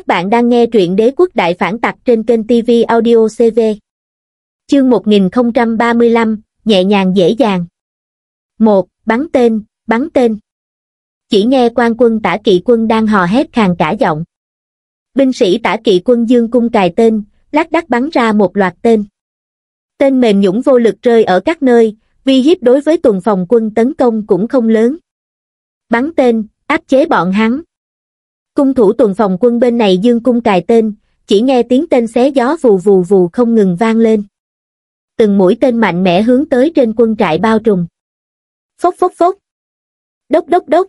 Các bạn đang nghe truyện Đế quốc đại phản tặc trên kênh TV Audio CV. Chương 1035, nhẹ nhàng dễ dàng. 1. Bắn tên, bắn tên. Chỉ nghe quan quân tả kỵ quân đang hò hét khàn cả giọng. Binh sĩ tả kỵ quân dương cung cài tên, lát đắc bắn ra một loạt tên. Tên mềm nhũng vô lực rơi ở các nơi, vi hiếp đối với tuần phòng quân tấn công cũng không lớn. Bắn tên, áp chế bọn hắn, Cung thủ tuần phòng quân bên này dương cung cài tên, chỉ nghe tiếng tên xé gió vù vù vù không ngừng vang lên. Từng mũi tên mạnh mẽ hướng tới trên quân trại bao trùm. Phốc phốc phốc. Đốc đốc đốc.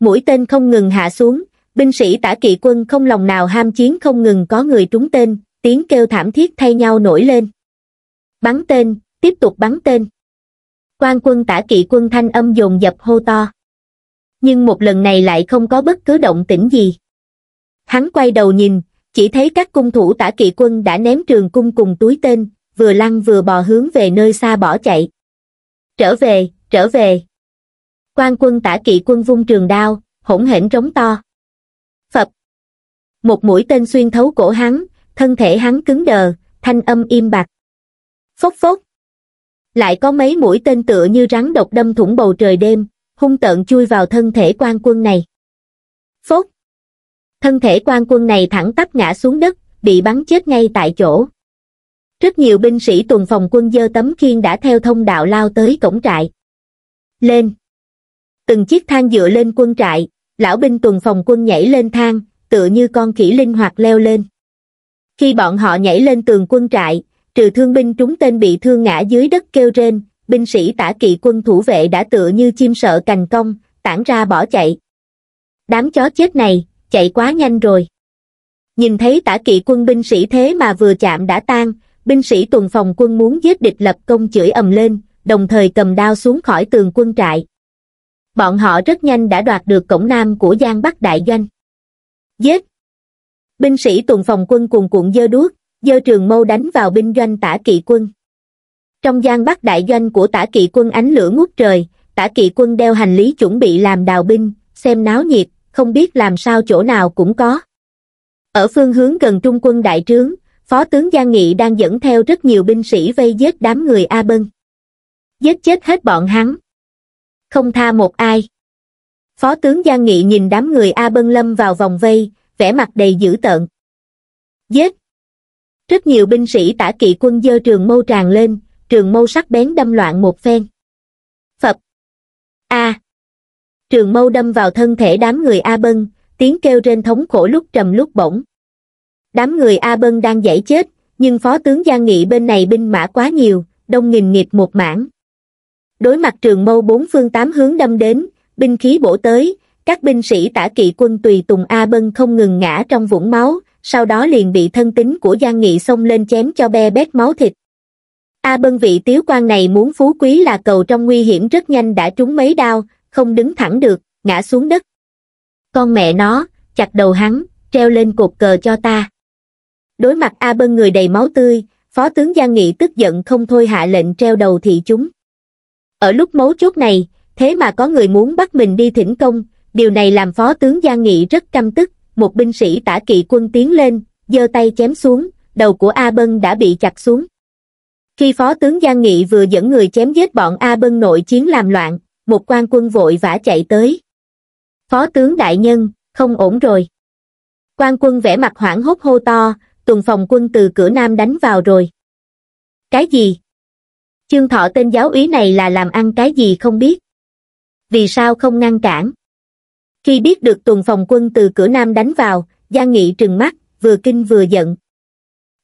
Mũi tên không ngừng hạ xuống, binh sĩ tả kỵ quân không lòng nào ham chiến không ngừng có người trúng tên, tiếng kêu thảm thiết thay nhau nổi lên. Bắn tên, tiếp tục bắn tên. Quan quân tả kỵ quân thanh âm dồn dập hô to nhưng một lần này lại không có bất cứ động tĩnh gì. Hắn quay đầu nhìn, chỉ thấy các cung thủ tả kỵ quân đã ném trường cung cùng túi tên, vừa lăn vừa bò hướng về nơi xa bỏ chạy. Trở về, trở về. quan quân tả kỵ quân vung trường đao, hỗn hển trống to. Phập. Một mũi tên xuyên thấu cổ hắn, thân thể hắn cứng đờ, thanh âm im bặt. Phốc phốc. Lại có mấy mũi tên tựa như rắn độc đâm thủng bầu trời đêm, hung tợn chui vào thân thể quan quân này. Phốt! Thân thể quan quân này thẳng tắp ngã xuống đất, bị bắn chết ngay tại chỗ. Rất nhiều binh sĩ tuần phòng quân dơ tấm khiên đã theo thông đạo lao tới cổng trại. Lên! Từng chiếc thang dựa lên quân trại, lão binh tuần phòng quân nhảy lên thang, tựa như con khỉ linh hoạt leo lên. Khi bọn họ nhảy lên tường quân trại, trừ thương binh trúng tên bị thương ngã dưới đất kêu rên, binh sĩ tả kỵ quân thủ vệ đã tựa như chim sợ cành công, tản ra bỏ chạy. Đám chó chết này, chạy quá nhanh rồi. Nhìn thấy tả kỵ quân binh sĩ thế mà vừa chạm đã tan, binh sĩ tuần phòng quân muốn giết địch lập công chửi ầm lên, đồng thời cầm đao xuống khỏi tường quân trại. Bọn họ rất nhanh đã đoạt được cổng nam của Giang Bắc Đại Doanh. Giết! Binh sĩ tuần phòng quân cuồn cuộn dơ đuốc, dơ trường mâu đánh vào binh doanh tả kỵ quân trong gian bắc đại doanh của tả kỵ quân ánh lửa ngút trời tả kỵ quân đeo hành lý chuẩn bị làm đào binh xem náo nhiệt không biết làm sao chỗ nào cũng có ở phương hướng gần trung quân đại trướng phó tướng giang nghị đang dẫn theo rất nhiều binh sĩ vây giết đám người a bân giết chết hết bọn hắn không tha một ai phó tướng giang nghị nhìn đám người a bân lâm vào vòng vây vẻ mặt đầy dữ tợn giết rất nhiều binh sĩ tả kỵ quân dơ trường mâu tràn lên trường mâu sắc bén đâm loạn một phen. Phật! A! Trường mâu đâm vào thân thể đám người A Bân, tiếng kêu trên thống khổ lúc trầm lúc bổng. Đám người A Bân đang dãy chết, nhưng Phó tướng Giang Nghị bên này binh mã quá nhiều, đông nghìn nghịch một mảng. Đối mặt trường mâu bốn phương tám hướng đâm đến, binh khí bổ tới, các binh sĩ tả kỵ quân tùy tùng A Bân không ngừng ngã trong vũng máu, sau đó liền bị thân tính của Giang Nghị xông lên chém cho be bét máu thịt a bân vị tiếu quan này muốn phú quý là cầu trong nguy hiểm rất nhanh đã trúng mấy đao không đứng thẳng được ngã xuống đất con mẹ nó chặt đầu hắn treo lên cột cờ cho ta đối mặt a bân người đầy máu tươi phó tướng giang nghị tức giận không thôi hạ lệnh treo đầu thị chúng ở lúc mấu chốt này thế mà có người muốn bắt mình đi thỉnh công điều này làm phó tướng giang nghị rất căm tức một binh sĩ tả kỵ quân tiến lên giơ tay chém xuống đầu của a bân đã bị chặt xuống khi phó tướng giang nghị vừa dẫn người chém giết bọn a bân nội chiến làm loạn một quan quân vội vã chạy tới phó tướng đại nhân không ổn rồi quan quân vẻ mặt hoảng hốt hô to tuần phòng quân từ cửa nam đánh vào rồi cái gì chương thọ tên giáo úy này là làm ăn cái gì không biết vì sao không ngăn cản khi biết được tuần phòng quân từ cửa nam đánh vào giang nghị trừng mắt vừa kinh vừa giận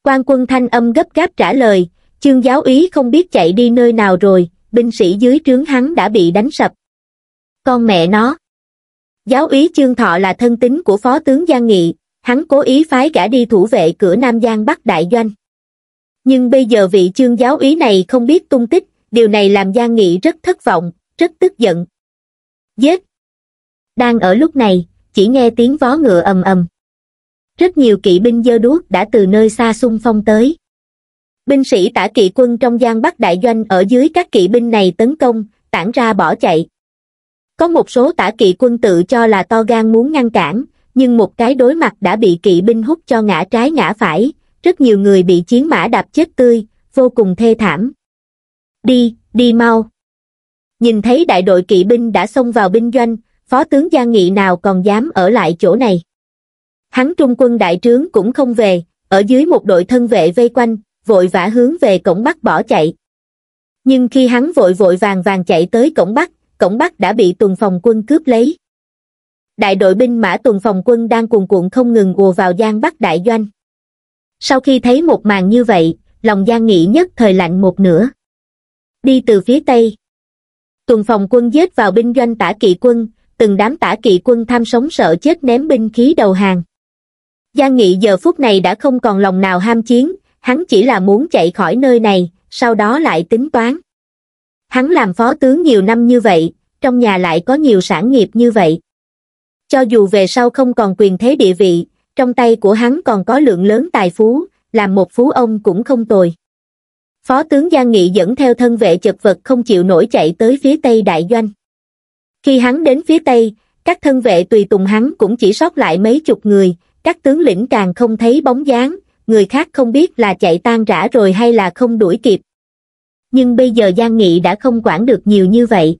quan quân thanh âm gấp gáp trả lời Chương giáo úy không biết chạy đi nơi nào rồi, binh sĩ dưới trướng hắn đã bị đánh sập. Con mẹ nó. Giáo úy Chương Thọ là thân tín của Phó tướng Giang Nghị, hắn cố ý phái gã đi thủ vệ cửa Nam Giang Bắc Đại Doanh. Nhưng bây giờ vị chương giáo úy này không biết tung tích, điều này làm Giang Nghị rất thất vọng, rất tức giận. Giết! Đang ở lúc này, chỉ nghe tiếng vó ngựa ầm ầm. Rất nhiều kỵ binh dơ đuốc đã từ nơi xa xung phong tới binh sĩ tả kỵ quân trong giang bắc đại doanh ở dưới các kỵ binh này tấn công tản ra bỏ chạy có một số tả kỵ quân tự cho là to gan muốn ngăn cản nhưng một cái đối mặt đã bị kỵ binh hút cho ngã trái ngã phải rất nhiều người bị chiến mã đạp chết tươi vô cùng thê thảm đi đi mau nhìn thấy đại đội kỵ binh đã xông vào binh doanh phó tướng giang nghị nào còn dám ở lại chỗ này hắn trung quân đại trướng cũng không về ở dưới một đội thân vệ vây quanh vội vã hướng về cổng bắc bỏ chạy. Nhưng khi hắn vội vội vàng vàng chạy tới cổng bắc, cổng bắc đã bị tuần phòng quân cướp lấy. Đại đội binh mã tuần phòng quân đang cuồn cuộn không ngừng ùa vào Giang Bắc đại doanh. Sau khi thấy một màn như vậy, lòng Giang Nghị nhất thời lạnh một nửa. Đi từ phía Tây. Tuần phòng quân giết vào binh doanh tả kỵ quân, từng đám tả kỵ quân tham sống sợ chết ném binh khí đầu hàng. Giang Nghị giờ phút này đã không còn lòng nào ham chiến, hắn chỉ là muốn chạy khỏi nơi này, sau đó lại tính toán. Hắn làm phó tướng nhiều năm như vậy, trong nhà lại có nhiều sản nghiệp như vậy. Cho dù về sau không còn quyền thế địa vị, trong tay của hắn còn có lượng lớn tài phú, làm một phú ông cũng không tồi. Phó tướng Giang Nghị dẫn theo thân vệ chật vật không chịu nổi chạy tới phía tây đại doanh. Khi hắn đến phía tây, các thân vệ tùy tùng hắn cũng chỉ sót lại mấy chục người, các tướng lĩnh càng không thấy bóng dáng, người khác không biết là chạy tan rã rồi hay là không đuổi kịp nhưng bây giờ giang nghị đã không quản được nhiều như vậy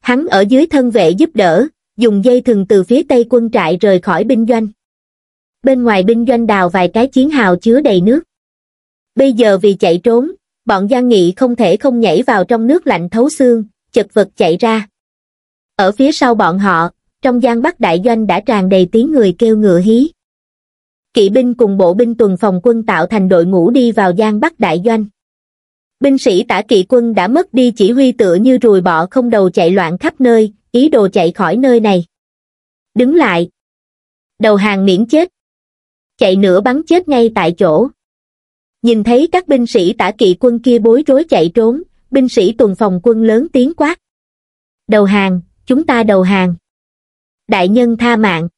hắn ở dưới thân vệ giúp đỡ dùng dây thừng từ phía tây quân trại rời khỏi binh doanh bên ngoài binh doanh đào vài cái chiến hào chứa đầy nước bây giờ vì chạy trốn bọn giang nghị không thể không nhảy vào trong nước lạnh thấu xương chật vật chạy ra ở phía sau bọn họ trong giang bắc đại doanh đã tràn đầy tiếng người kêu ngựa hí kỵ binh cùng bộ binh tuần phòng quân tạo thành đội ngũ đi vào Giang Bắc Đại Doanh. Binh sĩ tả kỵ quân đã mất đi chỉ huy tựa như rùi bọ không đầu chạy loạn khắp nơi, ý đồ chạy khỏi nơi này. Đứng lại. Đầu hàng miễn chết. Chạy nửa bắn chết ngay tại chỗ. Nhìn thấy các binh sĩ tả kỵ quân kia bối rối chạy trốn, binh sĩ tuần phòng quân lớn tiếng quát. Đầu hàng, chúng ta đầu hàng. Đại nhân tha mạng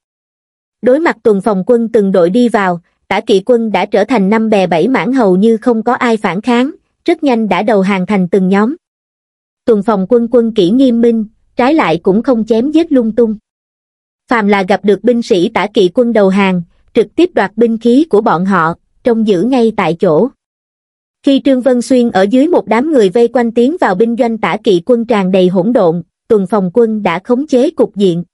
đối mặt tuần phòng quân từng đội đi vào tả kỵ quân đã trở thành năm bè bảy mảng hầu như không có ai phản kháng rất nhanh đã đầu hàng thành từng nhóm tuần phòng quân quân kỹ nghiêm minh trái lại cũng không chém giết lung tung phàm là gặp được binh sĩ tả kỵ quân đầu hàng trực tiếp đoạt binh khí của bọn họ trông giữ ngay tại chỗ khi trương vân xuyên ở dưới một đám người vây quanh tiến vào binh doanh tả kỵ quân tràn đầy hỗn độn tuần phòng quân đã khống chế cục diện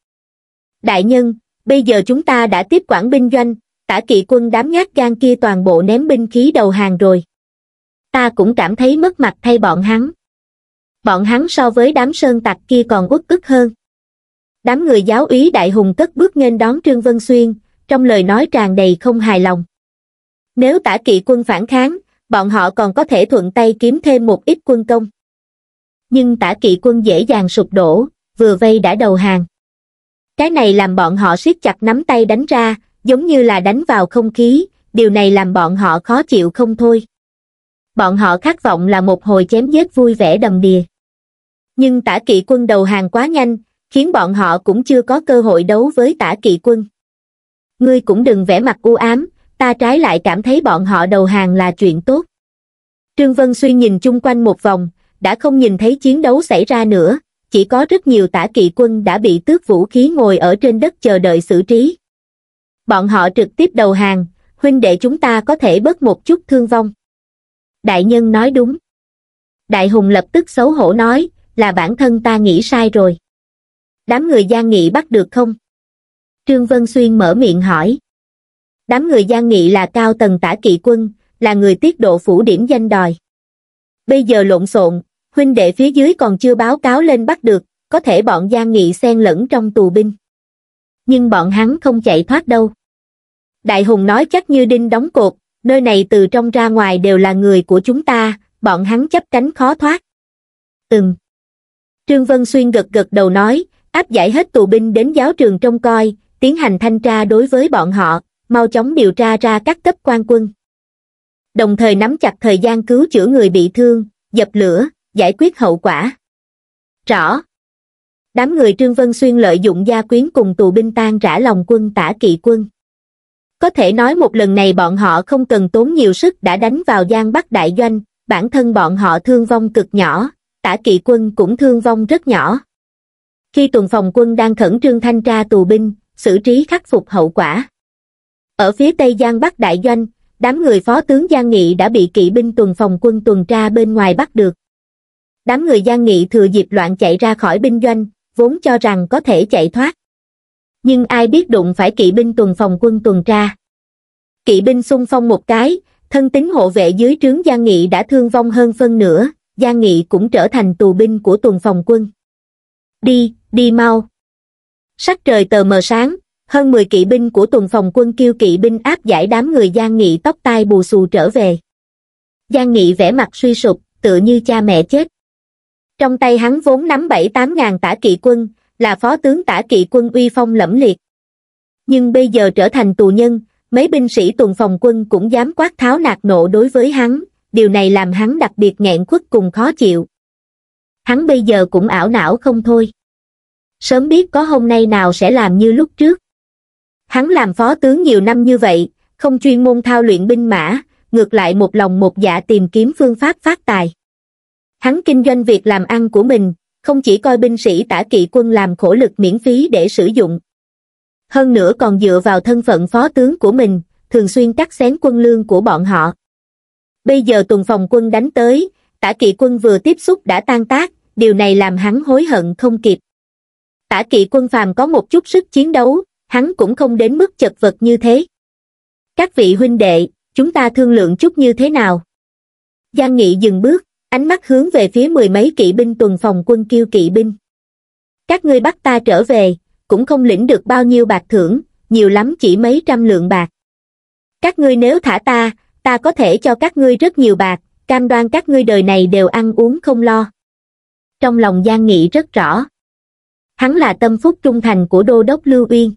đại nhân bây giờ chúng ta đã tiếp quản binh doanh tả kỵ quân đám nhát gan kia toàn bộ ném binh khí đầu hàng rồi ta cũng cảm thấy mất mặt thay bọn hắn bọn hắn so với đám sơn tặc kia còn uất ức hơn đám người giáo úy đại hùng cất bước nghênh đón trương vân xuyên trong lời nói tràn đầy không hài lòng nếu tả kỵ quân phản kháng bọn họ còn có thể thuận tay kiếm thêm một ít quân công nhưng tả kỵ quân dễ dàng sụp đổ vừa vây đã đầu hàng cái này làm bọn họ siết chặt nắm tay đánh ra, giống như là đánh vào không khí, điều này làm bọn họ khó chịu không thôi. Bọn họ khát vọng là một hồi chém giết vui vẻ đầm đìa. Nhưng tả kỵ quân đầu hàng quá nhanh, khiến bọn họ cũng chưa có cơ hội đấu với tả kỵ quân. Ngươi cũng đừng vẽ mặt u ám, ta trái lại cảm thấy bọn họ đầu hàng là chuyện tốt. Trương Vân Xuyên nhìn chung quanh một vòng, đã không nhìn thấy chiến đấu xảy ra nữa, chỉ có rất nhiều tả kỵ quân đã bị tước vũ khí ngồi ở trên đất chờ đợi xử trí. Bọn họ trực tiếp đầu hàng, huynh đệ chúng ta có thể bớt một chút thương vong. Đại nhân nói đúng. Đại hùng lập tức xấu hổ nói, là bản thân ta nghĩ sai rồi. Đám người Giang Nghị bắt được không? Trương Vân Xuyên mở miệng hỏi. Đám người Giang Nghị là cao tầng tả kỵ quân, là người tiết độ phủ điểm danh đòi. Bây giờ lộn xộn, huynh đệ phía dưới còn chưa báo cáo lên bắt được, có thể bọn Giang Nghị xen lẫn trong tù binh. Nhưng bọn hắn không chạy thoát đâu. Đại Hùng nói chắc như đinh đóng cột, nơi này từ trong ra ngoài đều là người của chúng ta, bọn hắn chấp cánh khó thoát. ừm Trương Vân Xuyên gật gật đầu nói, áp giải hết tù binh đến giáo trường trông coi, tiến hành thanh tra đối với bọn họ, mau chóng điều tra ra các cấp quan quân. Đồng thời nắm chặt thời gian cứu chữa người bị thương, dập lửa, giải quyết hậu quả. Rõ. Đám người Trương Vân Xuyên lợi dụng gia quyến cùng tù binh tan rã lòng quân tả kỵ quân. Có thể nói một lần này bọn họ không cần tốn nhiều sức đã đánh vào Giang Bắc Đại Doanh, bản thân bọn họ thương vong cực nhỏ, tả kỵ quân cũng thương vong rất nhỏ. Khi tuần phòng quân đang khẩn trương thanh tra tù binh, xử trí khắc phục hậu quả. Ở phía tây Giang Bắc Đại Doanh, đám người phó tướng Giang Nghị đã bị kỵ binh tuần phòng quân tuần tra bên ngoài bắt được đám người giang nghị thừa dịp loạn chạy ra khỏi binh doanh vốn cho rằng có thể chạy thoát nhưng ai biết đụng phải kỵ binh tuần phòng quân tuần tra kỵ binh xung phong một cái thân tín hộ vệ dưới trướng giang nghị đã thương vong hơn phân nửa giang nghị cũng trở thành tù binh của tuần phòng quân đi đi mau sắc trời tờ mờ sáng hơn mười kỵ binh của tuần phòng quân kêu kỵ binh áp giải đám người giang nghị tóc tai bù xù trở về giang nghị vẻ mặt suy sụp tựa như cha mẹ chết trong tay hắn vốn nắm bảy tám ngàn tả kỵ quân là phó tướng tả kỵ quân uy phong lẫm liệt nhưng bây giờ trở thành tù nhân mấy binh sĩ tuần phòng quân cũng dám quát tháo nạt nộ đối với hắn điều này làm hắn đặc biệt nghẹn khuất cùng khó chịu hắn bây giờ cũng ảo não không thôi sớm biết có hôm nay nào sẽ làm như lúc trước hắn làm phó tướng nhiều năm như vậy không chuyên môn thao luyện binh mã ngược lại một lòng một dạ tìm kiếm phương pháp phát tài Hắn kinh doanh việc làm ăn của mình, không chỉ coi binh sĩ tả kỵ quân làm khổ lực miễn phí để sử dụng. Hơn nữa còn dựa vào thân phận phó tướng của mình, thường xuyên cắt xén quân lương của bọn họ. Bây giờ tuần phòng quân đánh tới, tả kỵ quân vừa tiếp xúc đã tan tác, điều này làm hắn hối hận không kịp. Tả kỵ quân phàm có một chút sức chiến đấu, hắn cũng không đến mức chật vật như thế. Các vị huynh đệ, chúng ta thương lượng chút như thế nào? Giang Nghị dừng bước, ánh mắt hướng về phía mười mấy kỵ binh tuần phòng quân kiêu kỵ binh các ngươi bắt ta trở về cũng không lĩnh được bao nhiêu bạc thưởng nhiều lắm chỉ mấy trăm lượng bạc các ngươi nếu thả ta ta có thể cho các ngươi rất nhiều bạc cam đoan các ngươi đời này đều ăn uống không lo trong lòng giang nghị rất rõ hắn là tâm phúc trung thành của đô đốc lưu uyên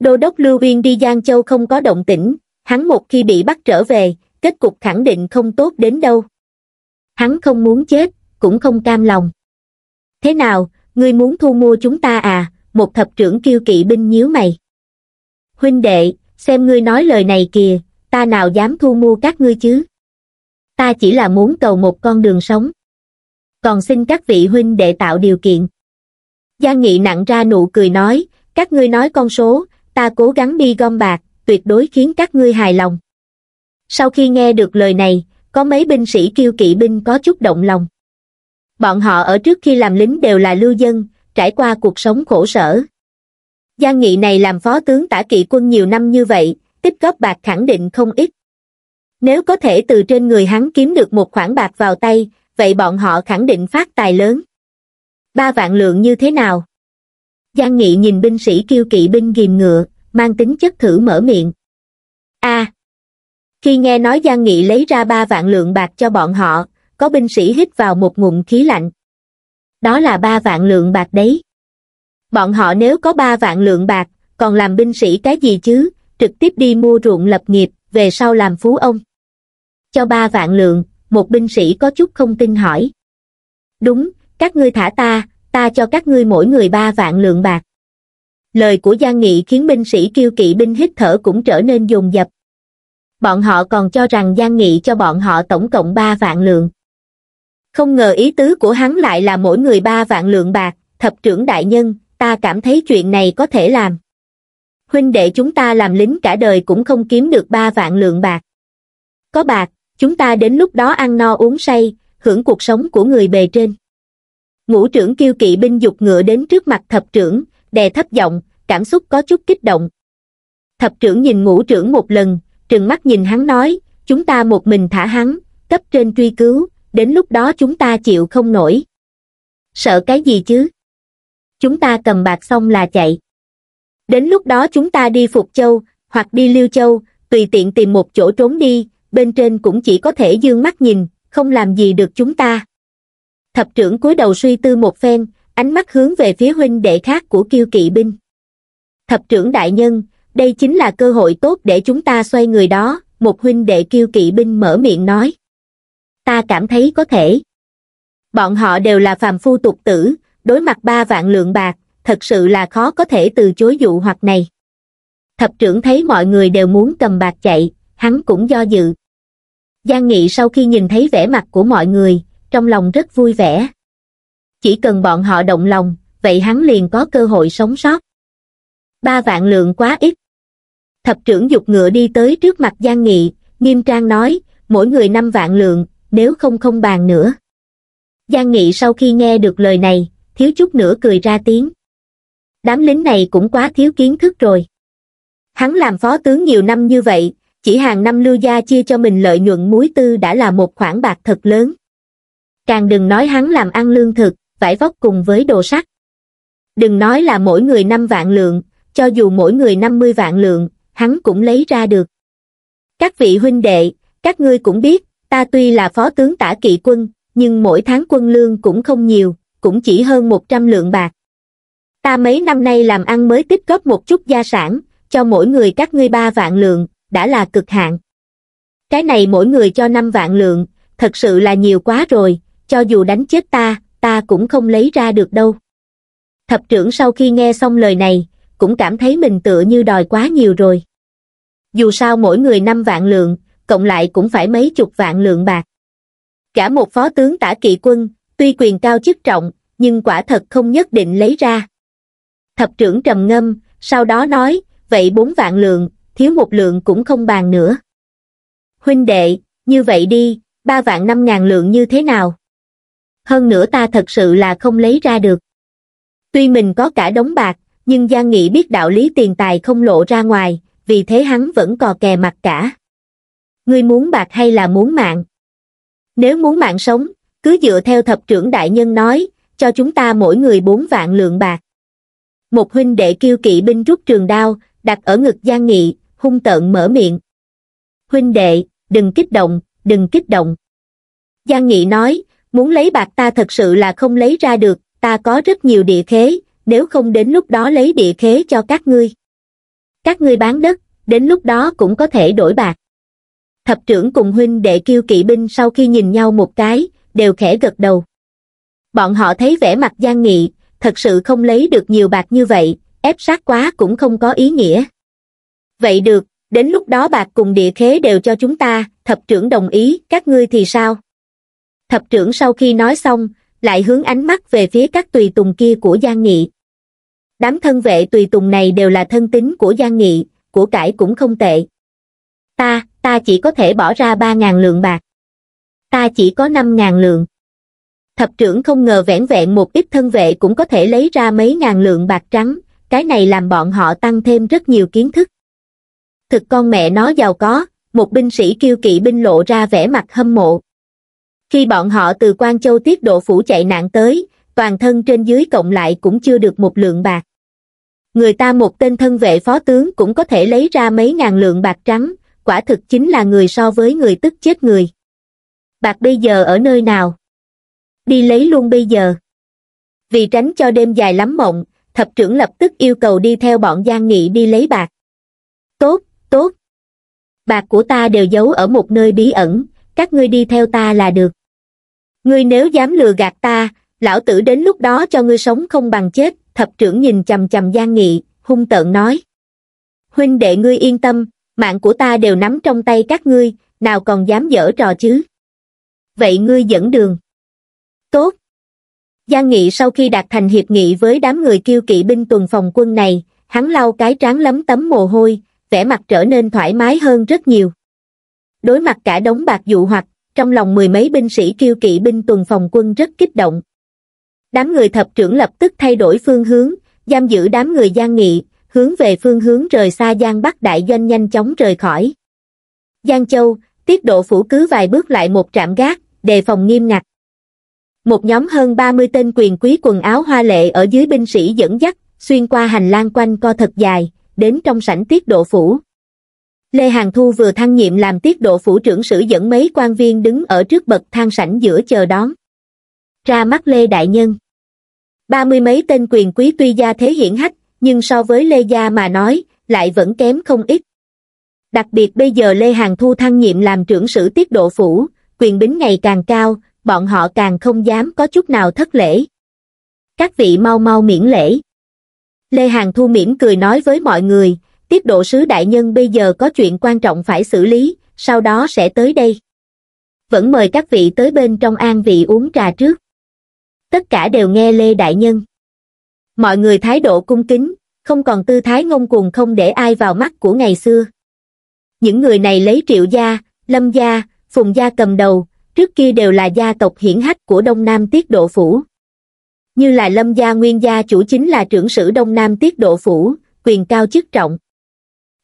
đô đốc lưu uyên đi giang châu không có động tĩnh hắn một khi bị bắt trở về kết cục khẳng định không tốt đến đâu hắn không muốn chết cũng không cam lòng thế nào ngươi muốn thu mua chúng ta à một thập trưởng kêu kỵ binh nhíu mày huynh đệ xem ngươi nói lời này kìa ta nào dám thu mua các ngươi chứ ta chỉ là muốn cầu một con đường sống còn xin các vị huynh đệ tạo điều kiện giang nghị nặng ra nụ cười nói các ngươi nói con số ta cố gắng đi gom bạc tuyệt đối khiến các ngươi hài lòng sau khi nghe được lời này có mấy binh sĩ kiêu kỵ binh có chút động lòng. Bọn họ ở trước khi làm lính đều là lưu dân, trải qua cuộc sống khổ sở. Giang Nghị này làm phó tướng tả kỵ quân nhiều năm như vậy, tích góp bạc khẳng định không ít. Nếu có thể từ trên người hắn kiếm được một khoản bạc vào tay, vậy bọn họ khẳng định phát tài lớn. Ba vạn lượng như thế nào? Giang Nghị nhìn binh sĩ kiêu kỵ binh ghim ngựa, mang tính chất thử mở miệng. a à, khi nghe nói Giang Nghị lấy ra ba vạn lượng bạc cho bọn họ, có binh sĩ hít vào một ngụm khí lạnh. Đó là ba vạn lượng bạc đấy. Bọn họ nếu có ba vạn lượng bạc, còn làm binh sĩ cái gì chứ, trực tiếp đi mua ruộng lập nghiệp, về sau làm phú ông. Cho ba vạn lượng, một binh sĩ có chút không tin hỏi. Đúng, các ngươi thả ta, ta cho các ngươi mỗi người ba vạn lượng bạc. Lời của Giang Nghị khiến binh sĩ kiêu kỵ binh hít thở cũng trở nên dồn dập, bọn họ còn cho rằng Giang Nghị cho bọn họ tổng cộng ba vạn lượng. Không ngờ ý tứ của hắn lại là mỗi người ba vạn lượng bạc, thập trưởng đại nhân, ta cảm thấy chuyện này có thể làm. Huynh đệ chúng ta làm lính cả đời cũng không kiếm được ba vạn lượng bạc. Có bạc, chúng ta đến lúc đó ăn no uống say, hưởng cuộc sống của người bề trên. Ngũ trưởng kiêu kỵ binh dục ngựa đến trước mặt thập trưởng, đè thấp giọng, cảm xúc có chút kích động. Thập trưởng nhìn ngũ trưởng một lần, trừng mắt nhìn hắn nói chúng ta một mình thả hắn cấp trên truy cứu đến lúc đó chúng ta chịu không nổi sợ cái gì chứ chúng ta cầm bạc xong là chạy đến lúc đó chúng ta đi phục châu hoặc đi liêu châu tùy tiện tìm một chỗ trốn đi bên trên cũng chỉ có thể dương mắt nhìn không làm gì được chúng ta thập trưởng cúi đầu suy tư một phen ánh mắt hướng về phía huynh đệ khác của kiêu kỵ binh thập trưởng đại nhân đây chính là cơ hội tốt để chúng ta xoay người đó một huynh đệ kiêu kỵ binh mở miệng nói ta cảm thấy có thể bọn họ đều là phàm phu tục tử đối mặt ba vạn lượng bạc thật sự là khó có thể từ chối dụ hoặc này thập trưởng thấy mọi người đều muốn cầm bạc chạy hắn cũng do dự giang nghị sau khi nhìn thấy vẻ mặt của mọi người trong lòng rất vui vẻ chỉ cần bọn họ động lòng vậy hắn liền có cơ hội sống sót ba vạn lượng quá ít thập trưởng dục ngựa đi tới trước mặt Giang Nghị, nghiêm trang nói, mỗi người năm vạn lượng, nếu không không bàn nữa. Giang Nghị sau khi nghe được lời này, thiếu chút nữa cười ra tiếng. Đám lính này cũng quá thiếu kiến thức rồi. Hắn làm phó tướng nhiều năm như vậy, chỉ hàng năm lưu gia chia cho mình lợi nhuận muối tư đã là một khoản bạc thật lớn. Càng đừng nói hắn làm ăn lương thực, vải vóc cùng với đồ sắt. Đừng nói là mỗi người năm vạn lượng, cho dù mỗi người 50 vạn lượng, hắn cũng lấy ra được. Các vị huynh đệ, các ngươi cũng biết, ta tuy là phó tướng tả kỵ quân, nhưng mỗi tháng quân lương cũng không nhiều, cũng chỉ hơn 100 lượng bạc. Ta mấy năm nay làm ăn mới tích góp một chút gia sản, cho mỗi người các ngươi ba vạn lượng, đã là cực hạn. Cái này mỗi người cho năm vạn lượng, thật sự là nhiều quá rồi, cho dù đánh chết ta, ta cũng không lấy ra được đâu. Thập trưởng sau khi nghe xong lời này, cũng cảm thấy mình tựa như đòi quá nhiều rồi. Dù sao mỗi người năm vạn lượng, cộng lại cũng phải mấy chục vạn lượng bạc. Cả một phó tướng tả kỵ quân, tuy quyền cao chức trọng, nhưng quả thật không nhất định lấy ra. Thập trưởng trầm ngâm, sau đó nói, vậy bốn vạn lượng, thiếu một lượng cũng không bàn nữa. Huynh đệ, như vậy đi, ba vạn năm ngàn lượng như thế nào? Hơn nữa ta thật sự là không lấy ra được. Tuy mình có cả đống bạc, nhưng Giang Nghị biết đạo lý tiền tài không lộ ra ngoài, vì thế hắn vẫn cò kè mặt cả. Ngươi muốn bạc hay là muốn mạng? Nếu muốn mạng sống, cứ dựa theo thập trưởng đại nhân nói, cho chúng ta mỗi người bốn vạn lượng bạc. Một huynh đệ kiêu kỵ binh rút trường đao, đặt ở ngực Giang Nghị, hung tợn mở miệng. Huynh đệ, đừng kích động, đừng kích động. Giang Nghị nói, muốn lấy bạc ta thật sự là không lấy ra được, ta có rất nhiều địa khế, nếu không đến lúc đó lấy địa khế cho các ngươi. Các ngươi bán đất, đến lúc đó cũng có thể đổi bạc. Thập trưởng cùng huynh đệ kêu kỵ binh sau khi nhìn nhau một cái, đều khẽ gật đầu. Bọn họ thấy vẻ mặt gian Nghị, thật sự không lấy được nhiều bạc như vậy, ép sát quá cũng không có ý nghĩa. Vậy được, đến lúc đó bạc cùng địa khế đều cho chúng ta, thập trưởng đồng ý, các ngươi thì sao? Thập trưởng sau khi nói xong, lại hướng ánh mắt về phía các tùy tùng kia của Giang Nghị. Đám thân vệ tùy tùng này đều là thân tín của Giang Nghị, của cải cũng không tệ. Ta, ta chỉ có thể bỏ ra 3.000 lượng bạc. Ta chỉ có 5.000 lượng. Thập trưởng không ngờ vẻn vẹn một ít thân vệ cũng có thể lấy ra mấy ngàn lượng bạc trắng, cái này làm bọn họ tăng thêm rất nhiều kiến thức. Thực con mẹ nó giàu có, một binh sĩ kiêu kỵ binh lộ ra vẻ mặt hâm mộ khi bọn họ từ quan châu tiết độ phủ chạy nạn tới toàn thân trên dưới cộng lại cũng chưa được một lượng bạc người ta một tên thân vệ phó tướng cũng có thể lấy ra mấy ngàn lượng bạc trắng quả thực chính là người so với người tức chết người bạc bây giờ ở nơi nào đi lấy luôn bây giờ vì tránh cho đêm dài lắm mộng thập trưởng lập tức yêu cầu đi theo bọn giang nghị đi lấy bạc tốt tốt bạc của ta đều giấu ở một nơi bí ẩn các ngươi đi theo ta là được ngươi nếu dám lừa gạt ta lão tử đến lúc đó cho ngươi sống không bằng chết thập trưởng nhìn chằm chằm giang nghị hung tợn nói huynh đệ ngươi yên tâm mạng của ta đều nắm trong tay các ngươi nào còn dám dở trò chứ vậy ngươi dẫn đường tốt giang nghị sau khi đạt thành hiệp nghị với đám người kiêu kỵ binh tuần phòng quân này hắn lau cái trán lấm tấm mồ hôi vẻ mặt trở nên thoải mái hơn rất nhiều đối mặt cả đống bạc dụ hoặc trong lòng mười mấy binh sĩ kiêu kỵ binh tuần phòng quân rất kích động. Đám người thập trưởng lập tức thay đổi phương hướng, giam giữ đám người gian Nghị, hướng về phương hướng rời xa Giang Bắc Đại Doanh nhanh chóng rời khỏi. Giang Châu, tiết độ phủ cứ vài bước lại một trạm gác, đề phòng nghiêm ngặt. Một nhóm hơn 30 tên quyền quý quần áo hoa lệ ở dưới binh sĩ dẫn dắt, xuyên qua hành lang quanh co thật dài, đến trong sảnh tiết độ phủ lê hàng thu vừa thăng nhiệm làm tiết độ phủ trưởng sử dẫn mấy quan viên đứng ở trước bậc thang sảnh giữa chờ đón ra mắt lê đại nhân ba mươi mấy tên quyền quý tuy gia thế hiển hách nhưng so với lê gia mà nói lại vẫn kém không ít đặc biệt bây giờ lê hàng thu thăng nhiệm làm trưởng sử tiết độ phủ quyền bính ngày càng cao bọn họ càng không dám có chút nào thất lễ các vị mau mau miễn lễ lê hàng thu mỉm cười nói với mọi người tiết độ sứ đại nhân bây giờ có chuyện quan trọng phải xử lý, sau đó sẽ tới đây. Vẫn mời các vị tới bên trong an vị uống trà trước. Tất cả đều nghe Lê Đại Nhân. Mọi người thái độ cung kính, không còn tư thái ngông cuồng không để ai vào mắt của ngày xưa. Những người này lấy triệu gia, lâm gia, phùng gia cầm đầu, trước kia đều là gia tộc hiển hách của Đông Nam Tiết Độ Phủ. Như là lâm gia nguyên gia chủ chính là trưởng sử Đông Nam Tiết Độ Phủ, quyền cao chức trọng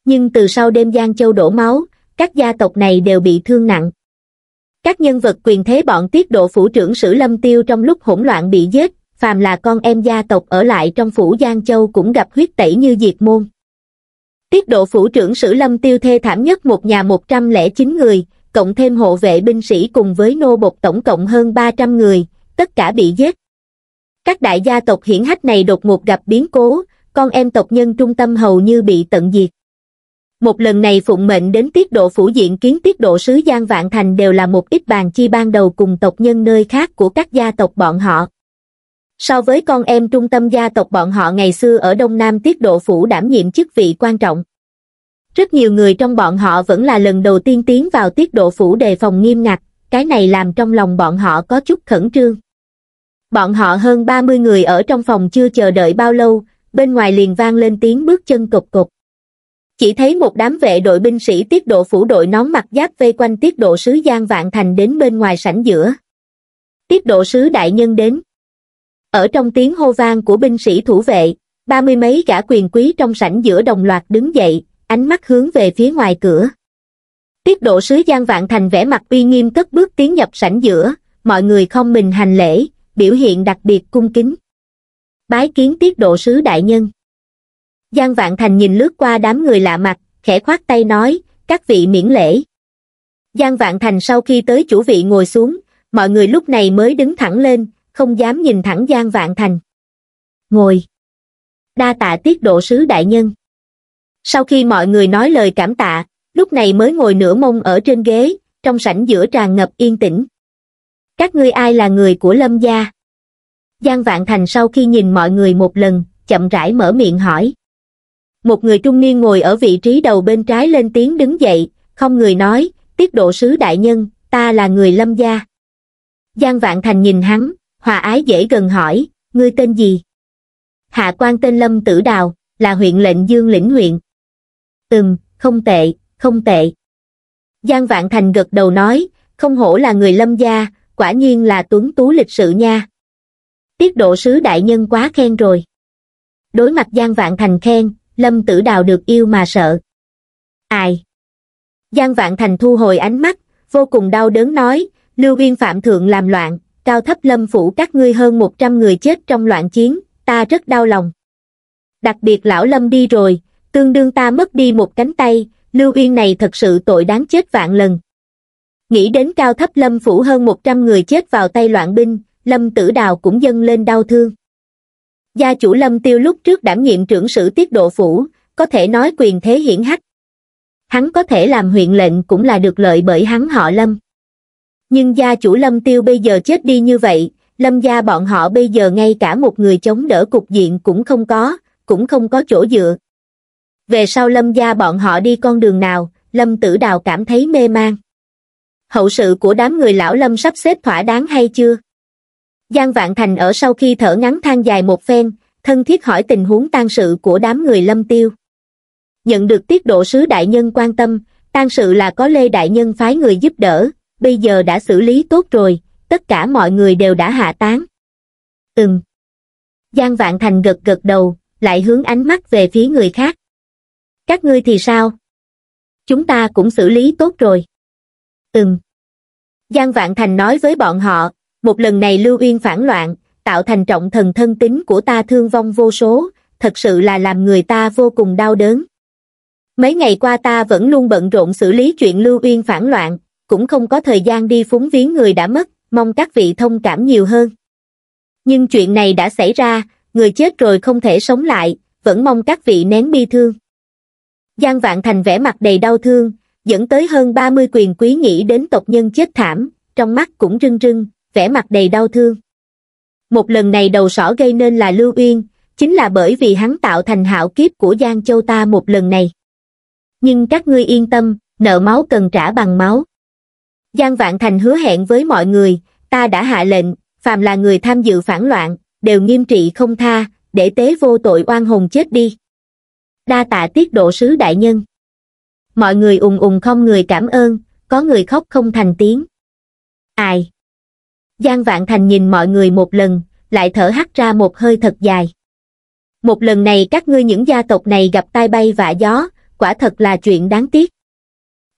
nhưng từ sau đêm Giang Châu đổ máu, các gia tộc này đều bị thương nặng. Các nhân vật quyền thế bọn tiết độ phủ trưởng sử Lâm Tiêu trong lúc hỗn loạn bị giết, phàm là con em gia tộc ở lại trong phủ Giang Châu cũng gặp huyết tẩy như diệt môn. Tiết độ phủ trưởng sử Lâm Tiêu thê thảm nhất một nhà 109 người, cộng thêm hộ vệ binh sĩ cùng với nô bộc tổng cộng hơn 300 người, tất cả bị giết. Các đại gia tộc hiển hách này đột ngột gặp biến cố, con em tộc nhân trung tâm hầu như bị tận diệt một lần này phụng mệnh đến tiết độ phủ diện kiến tiết độ sứ Giang Vạn Thành đều là một ít bàn chi ban đầu cùng tộc nhân nơi khác của các gia tộc bọn họ. So với con em trung tâm gia tộc bọn họ ngày xưa ở Đông Nam tiết độ phủ đảm nhiệm chức vị quan trọng. Rất nhiều người trong bọn họ vẫn là lần đầu tiên tiến vào tiết độ phủ đề phòng nghiêm ngặt, cái này làm trong lòng bọn họ có chút khẩn trương. Bọn họ hơn 30 người ở trong phòng chưa chờ đợi bao lâu, bên ngoài liền vang lên tiếng bước chân cộc cộc chỉ thấy một đám vệ đội binh sĩ tiết độ phủ đội nón mặt giáp vây quanh tiết độ sứ Giang Vạn Thành đến bên ngoài sảnh giữa. Tiết độ sứ đại nhân đến. Ở trong tiếng hô vang của binh sĩ thủ vệ, ba mươi mấy gã quyền quý trong sảnh giữa đồng loạt đứng dậy, ánh mắt hướng về phía ngoài cửa. Tiết độ sứ Giang Vạn Thành vẽ mặt uy nghiêm cất bước tiến nhập sảnh giữa, mọi người không mình hành lễ, biểu hiện đặc biệt cung kính. Bái kiến tiết độ sứ đại nhân. Giang Vạn Thành nhìn lướt qua đám người lạ mặt, khẽ khoát tay nói, các vị miễn lễ. Giang Vạn Thành sau khi tới chủ vị ngồi xuống, mọi người lúc này mới đứng thẳng lên, không dám nhìn thẳng Giang Vạn Thành. Ngồi. Đa tạ tiết độ sứ đại nhân. Sau khi mọi người nói lời cảm tạ, lúc này mới ngồi nửa mông ở trên ghế, trong sảnh giữa tràn ngập yên tĩnh. Các ngươi ai là người của Lâm gia? Giang Vạn Thành sau khi nhìn mọi người một lần, chậm rãi mở miệng hỏi. Một người trung niên ngồi ở vị trí đầu bên trái lên tiếng đứng dậy, không người nói, tiết độ sứ đại nhân, ta là người lâm gia. Giang Vạn Thành nhìn hắn, hòa ái dễ gần hỏi, ngươi tên gì? Hạ quan tên Lâm Tử Đào, là huyện lệnh Dương lĩnh huyện. Ừm, không tệ, không tệ. Giang Vạn Thành gật đầu nói, không hổ là người lâm gia, quả nhiên là tuấn tú lịch sự nha. Tiết độ sứ đại nhân quá khen rồi. Đối mặt Giang Vạn Thành khen, lâm tử đào được yêu mà sợ. Ai? Giang Vạn Thành thu hồi ánh mắt, vô cùng đau đớn nói, Lưu Uyên Phạm Thượng làm loạn, cao thấp lâm phủ các ngươi hơn 100 người chết trong loạn chiến, ta rất đau lòng. Đặc biệt lão lâm đi rồi, tương đương ta mất đi một cánh tay, Lưu Uyên này thật sự tội đáng chết vạn lần. Nghĩ đến cao thấp lâm phủ hơn 100 người chết vào tay loạn binh, lâm tử đào cũng dâng lên đau thương gia chủ lâm tiêu lúc trước đảm nhiệm trưởng sử tiết độ phủ, có thể nói quyền thế hiển hách. Hắn có thể làm huyện lệnh cũng là được lợi bởi hắn họ lâm. Nhưng gia chủ lâm tiêu bây giờ chết đi như vậy, lâm gia bọn họ bây giờ ngay cả một người chống đỡ cục diện cũng không có, cũng không có chỗ dựa. Về sau lâm gia bọn họ đi con đường nào, lâm tử đào cảm thấy mê man. Hậu sự của đám người lão lâm sắp xếp thỏa đáng hay chưa? Giang Vạn Thành ở sau khi thở ngắn than dài một phen, thân thiết hỏi tình huống tang sự của đám người lâm tiêu. Nhận được tiết độ sứ đại nhân quan tâm, tang sự là có Lê Đại Nhân phái người giúp đỡ, bây giờ đã xử lý tốt rồi, tất cả mọi người đều đã hạ tán. Ừm. Giang Vạn Thành gật gật đầu, lại hướng ánh mắt về phía người khác. Các ngươi thì sao? Chúng ta cũng xử lý tốt rồi. Ừm. Giang Vạn Thành nói với bọn họ, một lần này lưu uyên phản loạn tạo thành trọng thần thân tính của ta thương vong vô số thật sự là làm người ta vô cùng đau đớn mấy ngày qua ta vẫn luôn bận rộn xử lý chuyện lưu uyên phản loạn cũng không có thời gian đi phúng viếng người đã mất mong các vị thông cảm nhiều hơn nhưng chuyện này đã xảy ra người chết rồi không thể sống lại vẫn mong các vị nén bi thương giang vạn thành vẻ mặt đầy đau thương dẫn tới hơn 30 quyền quý nghĩ đến tộc nhân chết thảm trong mắt cũng rưng rưng vẻ mặt đầy đau thương. Một lần này đầu sỏ gây nên là Lưu Uyên, chính là bởi vì hắn tạo thành hạo kiếp của Giang Châu ta một lần này. Nhưng các ngươi yên tâm, nợ máu cần trả bằng máu. Giang Vạn Thành hứa hẹn với mọi người, ta đã hạ lệnh, phàm là người tham dự phản loạn, đều nghiêm trị không tha, để tế vô tội oan hồn chết đi. Đa tạ tiết độ sứ đại nhân. Mọi người ùng ùng không người cảm ơn, có người khóc không thành tiếng. Ai? Giang Vạn Thành nhìn mọi người một lần, lại thở hắt ra một hơi thật dài. Một lần này các ngươi những gia tộc này gặp tai bay vạ gió, quả thật là chuyện đáng tiếc.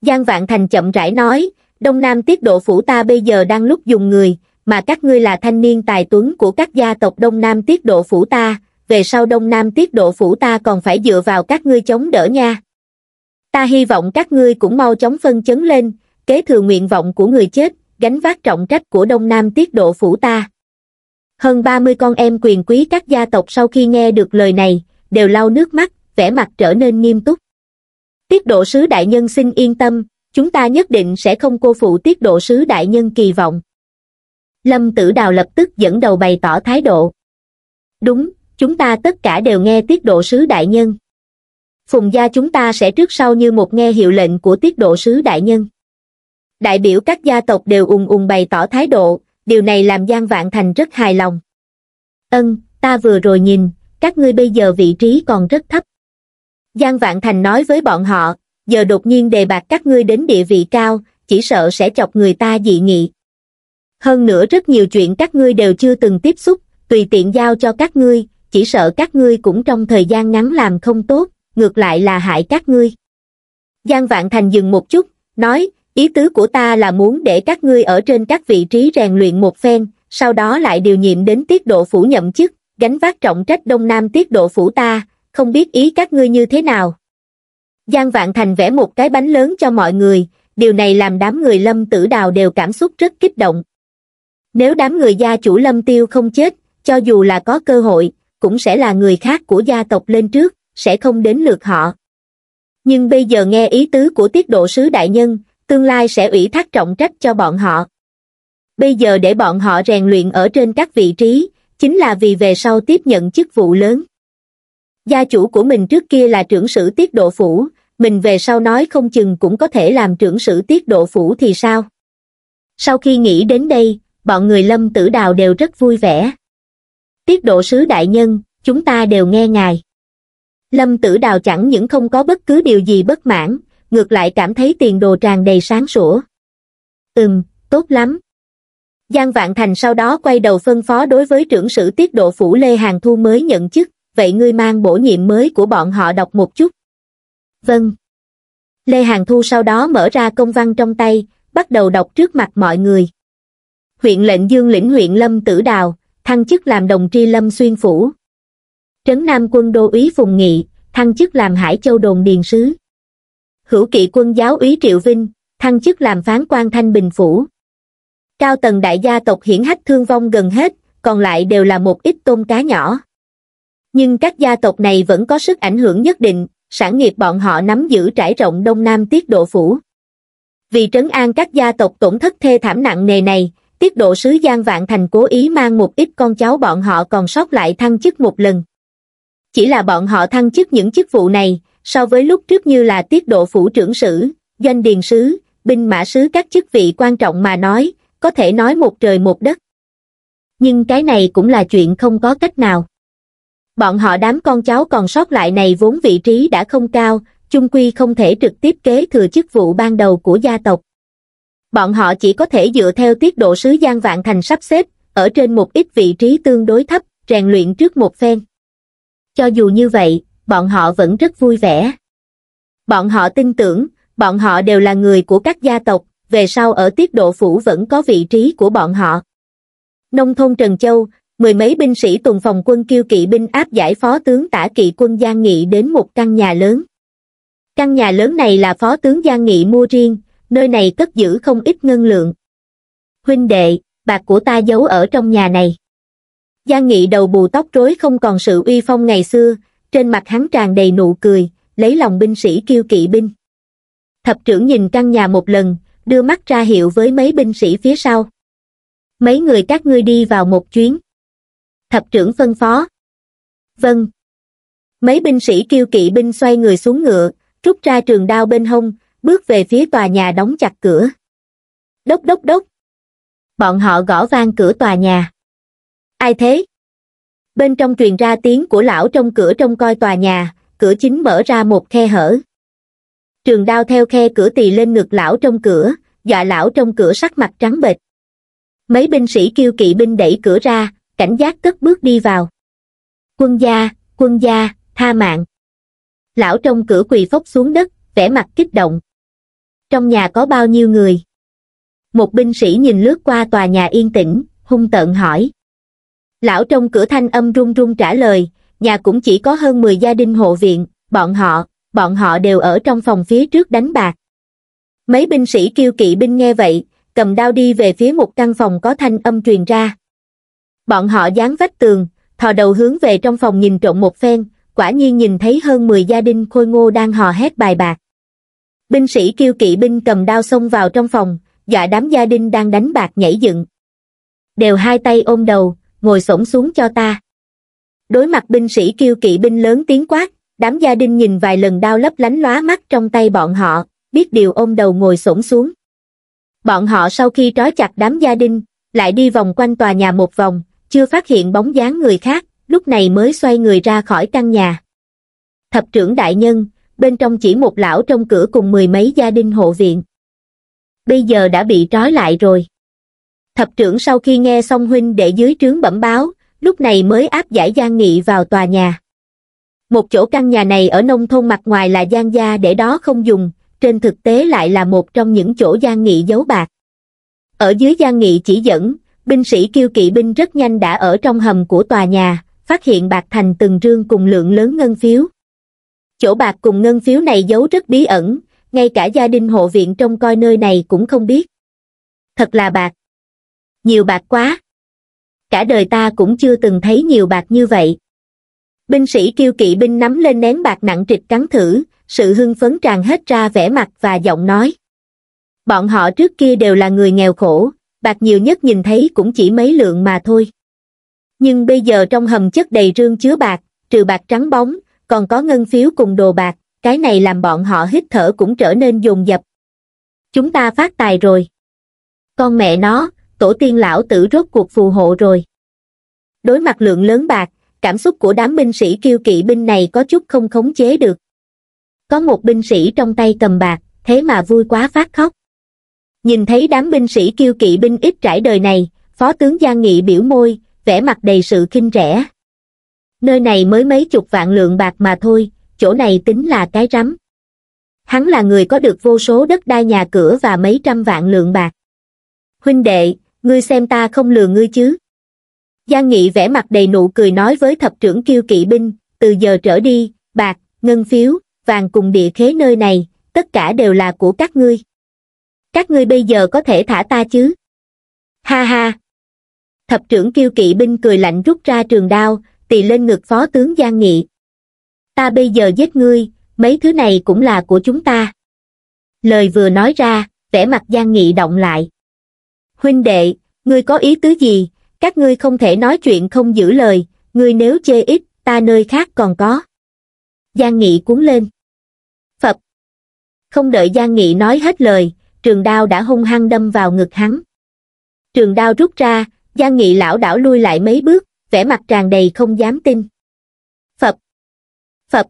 Giang Vạn Thành chậm rãi nói, Đông Nam tiết độ phủ ta bây giờ đang lúc dùng người, mà các ngươi là thanh niên tài tuấn của các gia tộc Đông Nam tiết độ phủ ta, về sau Đông Nam tiết độ phủ ta còn phải dựa vào các ngươi chống đỡ nha. Ta hy vọng các ngươi cũng mau chóng phân chấn lên, kế thừa nguyện vọng của người chết, gánh vác trọng trách của Đông Nam tiết độ phủ ta. Hơn 30 con em quyền quý các gia tộc sau khi nghe được lời này, đều lau nước mắt, vẻ mặt trở nên nghiêm túc. Tiết độ sứ đại nhân xin yên tâm, chúng ta nhất định sẽ không cô phụ tiết độ sứ đại nhân kỳ vọng. Lâm Tử Đào lập tức dẫn đầu bày tỏ thái độ. Đúng, chúng ta tất cả đều nghe tiết độ sứ đại nhân. Phùng gia chúng ta sẽ trước sau như một nghe hiệu lệnh của tiết độ sứ đại nhân đại biểu các gia tộc đều ùng ùng bày tỏ thái độ, điều này làm Giang Vạn Thành rất hài lòng. Ân, ta vừa rồi nhìn, các ngươi bây giờ vị trí còn rất thấp. Giang Vạn Thành nói với bọn họ, giờ đột nhiên đề bạt các ngươi đến địa vị cao, chỉ sợ sẽ chọc người ta dị nghị. Hơn nữa rất nhiều chuyện các ngươi đều chưa từng tiếp xúc, tùy tiện giao cho các ngươi, chỉ sợ các ngươi cũng trong thời gian ngắn làm không tốt, ngược lại là hại các ngươi. Giang Vạn Thành dừng một chút, nói, ý tứ của ta là muốn để các ngươi ở trên các vị trí rèn luyện một phen, sau đó lại điều nhiệm đến tiết độ phủ nhậm chức, gánh vác trọng trách đông nam tiết độ phủ ta, không biết ý các ngươi như thế nào. Giang Vạn Thành vẽ một cái bánh lớn cho mọi người, điều này làm đám người lâm tử đào đều cảm xúc rất kích động. Nếu đám người gia chủ lâm tiêu không chết, cho dù là có cơ hội, cũng sẽ là người khác của gia tộc lên trước, sẽ không đến lượt họ. Nhưng bây giờ nghe ý tứ của tiết độ sứ đại nhân, tương lai sẽ ủy thác trọng trách cho bọn họ. Bây giờ để bọn họ rèn luyện ở trên các vị trí, chính là vì về sau tiếp nhận chức vụ lớn. Gia chủ của mình trước kia là trưởng sử tiết độ phủ, mình về sau nói không chừng cũng có thể làm trưởng sử tiết độ phủ thì sao? Sau khi nghĩ đến đây, bọn người lâm tử đào đều rất vui vẻ. Tiết độ sứ đại nhân, chúng ta đều nghe ngài. Lâm tử đào chẳng những không có bất cứ điều gì bất mãn, ngược lại cảm thấy tiền đồ tràn đầy sáng sủa. Ừm, tốt lắm. Giang Vạn Thành sau đó quay đầu phân phó đối với trưởng sử tiết độ phủ Lê Hàng Thu mới nhận chức, vậy ngươi mang bổ nhiệm mới của bọn họ đọc một chút. Vâng. Lê Hàng Thu sau đó mở ra công văn trong tay, bắt đầu đọc trước mặt mọi người. Huyện lệnh Dương lĩnh huyện Lâm Tử Đào, thăng chức làm đồng tri Lâm Xuyên Phủ. Trấn Nam quân đô Ý Phùng Nghị, thăng chức làm Hải Châu Đồn Điền Sứ hữu kỵ quân giáo úy Triệu Vinh, thăng chức làm phán quan Thanh Bình Phủ. Cao tầng đại gia tộc hiển hách thương vong gần hết, còn lại đều là một ít tôm cá nhỏ. Nhưng các gia tộc này vẫn có sức ảnh hưởng nhất định, sản nghiệp bọn họ nắm giữ trải rộng Đông Nam Tiết Độ Phủ. Vì trấn an các gia tộc tổn thất thê thảm nặng nề này, Tiết Độ Sứ Giang Vạn Thành cố ý mang một ít con cháu bọn họ còn sót lại thăng chức một lần. Chỉ là bọn họ thăng chức những chức vụ này, so với lúc trước như là tiết độ phủ trưởng sử, doanh điền sứ, binh mã sứ các chức vị quan trọng mà nói, có thể nói một trời một đất. Nhưng cái này cũng là chuyện không có cách nào. Bọn họ đám con cháu còn sót lại này vốn vị trí đã không cao, chung quy không thể trực tiếp kế thừa chức vụ ban đầu của gia tộc. Bọn họ chỉ có thể dựa theo tiết độ sứ Giang Vạn Thành sắp xếp, ở trên một ít vị trí tương đối thấp, rèn luyện trước một phen. Cho dù như vậy, bọn họ vẫn rất vui vẻ. Bọn họ tin tưởng, bọn họ đều là người của các gia tộc, về sau ở tiết độ phủ vẫn có vị trí của bọn họ. Nông thôn Trần Châu, mười mấy binh sĩ tùng phòng quân kiêu kỵ binh áp giải phó tướng tả kỵ quân Giang Nghị đến một căn nhà lớn. Căn nhà lớn này là phó tướng Giang Nghị mua riêng, nơi này cất giữ không ít ngân lượng. Huynh đệ, bạc của ta giấu ở trong nhà này. Giang Nghị đầu bù tóc rối không còn sự uy phong ngày xưa, trên mặt hắn tràn đầy nụ cười, lấy lòng binh sĩ kiêu kỵ binh. Thập trưởng nhìn căn nhà một lần, đưa mắt ra hiệu với mấy binh sĩ phía sau. Mấy người các ngươi đi vào một chuyến. Thập trưởng phân phó. Vâng. Mấy binh sĩ kiêu kỵ binh xoay người xuống ngựa, rút ra trường đao bên hông, bước về phía tòa nhà đóng chặt cửa. Đốc đốc đốc. Bọn họ gõ vang cửa tòa nhà. Ai thế? bên trong truyền ra tiếng của lão trong cửa trông coi tòa nhà cửa chính mở ra một khe hở trường đao theo khe cửa tì lên ngực lão trong cửa dọa lão trong cửa sắc mặt trắng bệch mấy binh sĩ kêu kỵ binh đẩy cửa ra cảnh giác cất bước đi vào quân gia quân gia tha mạng lão trong cửa quỳ phốc xuống đất vẻ mặt kích động trong nhà có bao nhiêu người một binh sĩ nhìn lướt qua tòa nhà yên tĩnh hung tợn hỏi Lão trong cửa thanh âm run run trả lời, nhà cũng chỉ có hơn 10 gia đình hộ viện, bọn họ, bọn họ đều ở trong phòng phía trước đánh bạc. Mấy binh sĩ kêu kỵ binh nghe vậy, cầm đao đi về phía một căn phòng có thanh âm truyền ra. Bọn họ dán vách tường, thò đầu hướng về trong phòng nhìn trộm một phen, quả nhiên nhìn thấy hơn 10 gia đình khôi ngô đang hò hét bài bạc. Binh sĩ kêu kỵ binh cầm đao xông vào trong phòng, dọa đám gia đình đang đánh bạc nhảy dựng. Đều hai tay ôm đầu, ngồi xổm xuống cho ta đối mặt binh sĩ kiêu kỵ binh lớn tiếng quát đám gia đình nhìn vài lần đao lấp lánh lóa mắt trong tay bọn họ biết điều ôm đầu ngồi xổm xuống bọn họ sau khi trói chặt đám gia đình lại đi vòng quanh tòa nhà một vòng chưa phát hiện bóng dáng người khác lúc này mới xoay người ra khỏi căn nhà thập trưởng đại nhân bên trong chỉ một lão trong cửa cùng mười mấy gia đình hộ viện bây giờ đã bị trói lại rồi thập trưởng sau khi nghe xong huynh để dưới trướng bẩm báo lúc này mới áp giải Giang Nghị vào tòa nhà. Một chỗ căn nhà này ở nông thôn mặt ngoài là Giang gia để đó không dùng, trên thực tế lại là một trong những chỗ Giang Nghị giấu bạc. Ở dưới Giang Nghị chỉ dẫn, binh sĩ kiêu kỵ binh rất nhanh đã ở trong hầm của tòa nhà, phát hiện bạc thành từng rương cùng lượng lớn ngân phiếu. Chỗ bạc cùng ngân phiếu này giấu rất bí ẩn, ngay cả gia đình hộ viện trong coi nơi này cũng không biết. Thật là bạc, nhiều bạc quá cả đời ta cũng chưa từng thấy nhiều bạc như vậy binh sĩ kiêu kỵ binh nắm lên nén bạc nặng trịch cắn thử sự hưng phấn tràn hết ra vẻ mặt và giọng nói bọn họ trước kia đều là người nghèo khổ bạc nhiều nhất nhìn thấy cũng chỉ mấy lượng mà thôi nhưng bây giờ trong hầm chất đầy rương chứa bạc trừ bạc trắng bóng còn có ngân phiếu cùng đồ bạc cái này làm bọn họ hít thở cũng trở nên dồn dập chúng ta phát tài rồi con mẹ nó tổ tiên lão tử rốt cuộc phù hộ rồi. Đối mặt lượng lớn bạc, cảm xúc của đám binh sĩ kiêu kỵ binh này có chút không khống chế được. Có một binh sĩ trong tay cầm bạc, thế mà vui quá phát khóc. Nhìn thấy đám binh sĩ kiêu kỵ binh ít trải đời này, Phó tướng Giang Nghị biểu môi, vẻ mặt đầy sự khinh rẻ. Nơi này mới mấy chục vạn lượng bạc mà thôi, chỗ này tính là cái rắm. Hắn là người có được vô số đất đai nhà cửa và mấy trăm vạn lượng bạc. Huynh đệ, ngươi xem ta không lừa ngươi chứ. Giang Nghị vẽ mặt đầy nụ cười nói với thập trưởng kiêu kỵ binh, từ giờ trở đi, bạc, ngân phiếu, vàng cùng địa khế nơi này, tất cả đều là của các ngươi. Các ngươi bây giờ có thể thả ta chứ? Ha ha! Thập trưởng kiêu kỵ binh cười lạnh rút ra trường đao, tì lên ngực phó tướng Giang Nghị. Ta bây giờ giết ngươi, mấy thứ này cũng là của chúng ta. Lời vừa nói ra, vẻ mặt Giang Nghị động lại huynh đệ, ngươi có ý tứ gì, các ngươi không thể nói chuyện không giữ lời, ngươi nếu chê ít, ta nơi khác còn có. Giang Nghị cuốn lên. Phật. Không đợi Giang Nghị nói hết lời, trường đao đã hung hăng đâm vào ngực hắn. Trường đao rút ra, Giang Nghị lão đảo lui lại mấy bước, vẻ mặt tràn đầy không dám tin. Phật. Phật.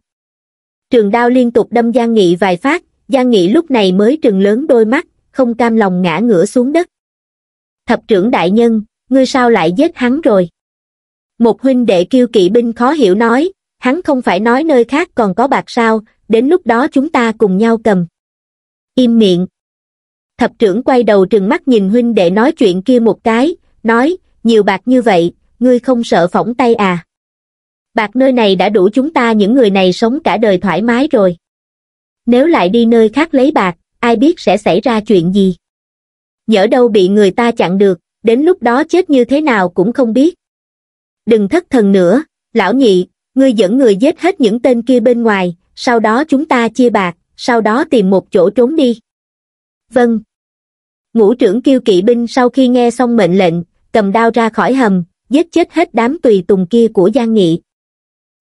Trường đao liên tục đâm Giang Nghị vài phát, Giang Nghị lúc này mới trừng lớn đôi mắt, không cam lòng ngã ngửa xuống đất thập trưởng đại nhân, ngươi sao lại giết hắn rồi? Một huynh đệ kiêu kỵ binh khó hiểu nói, hắn không phải nói nơi khác còn có bạc sao, đến lúc đó chúng ta cùng nhau cầm. Im miệng. Thập trưởng quay đầu trừng mắt nhìn huynh đệ nói chuyện kia một cái, nói, nhiều bạc như vậy, ngươi không sợ phỏng tay à? Bạc nơi này đã đủ chúng ta những người này sống cả đời thoải mái rồi. Nếu lại đi nơi khác lấy bạc, ai biết sẽ xảy ra chuyện gì? nhỡ đâu bị người ta chặn được, đến lúc đó chết như thế nào cũng không biết. Đừng thất thần nữa, lão nhị, ngươi dẫn người giết hết những tên kia bên ngoài, sau đó chúng ta chia bạc, sau đó tìm một chỗ trốn đi. Vâng. Ngũ trưởng kêu kỵ binh sau khi nghe xong mệnh lệnh, cầm đao ra khỏi hầm, giết chết hết đám tùy tùng kia của Giang Nghị.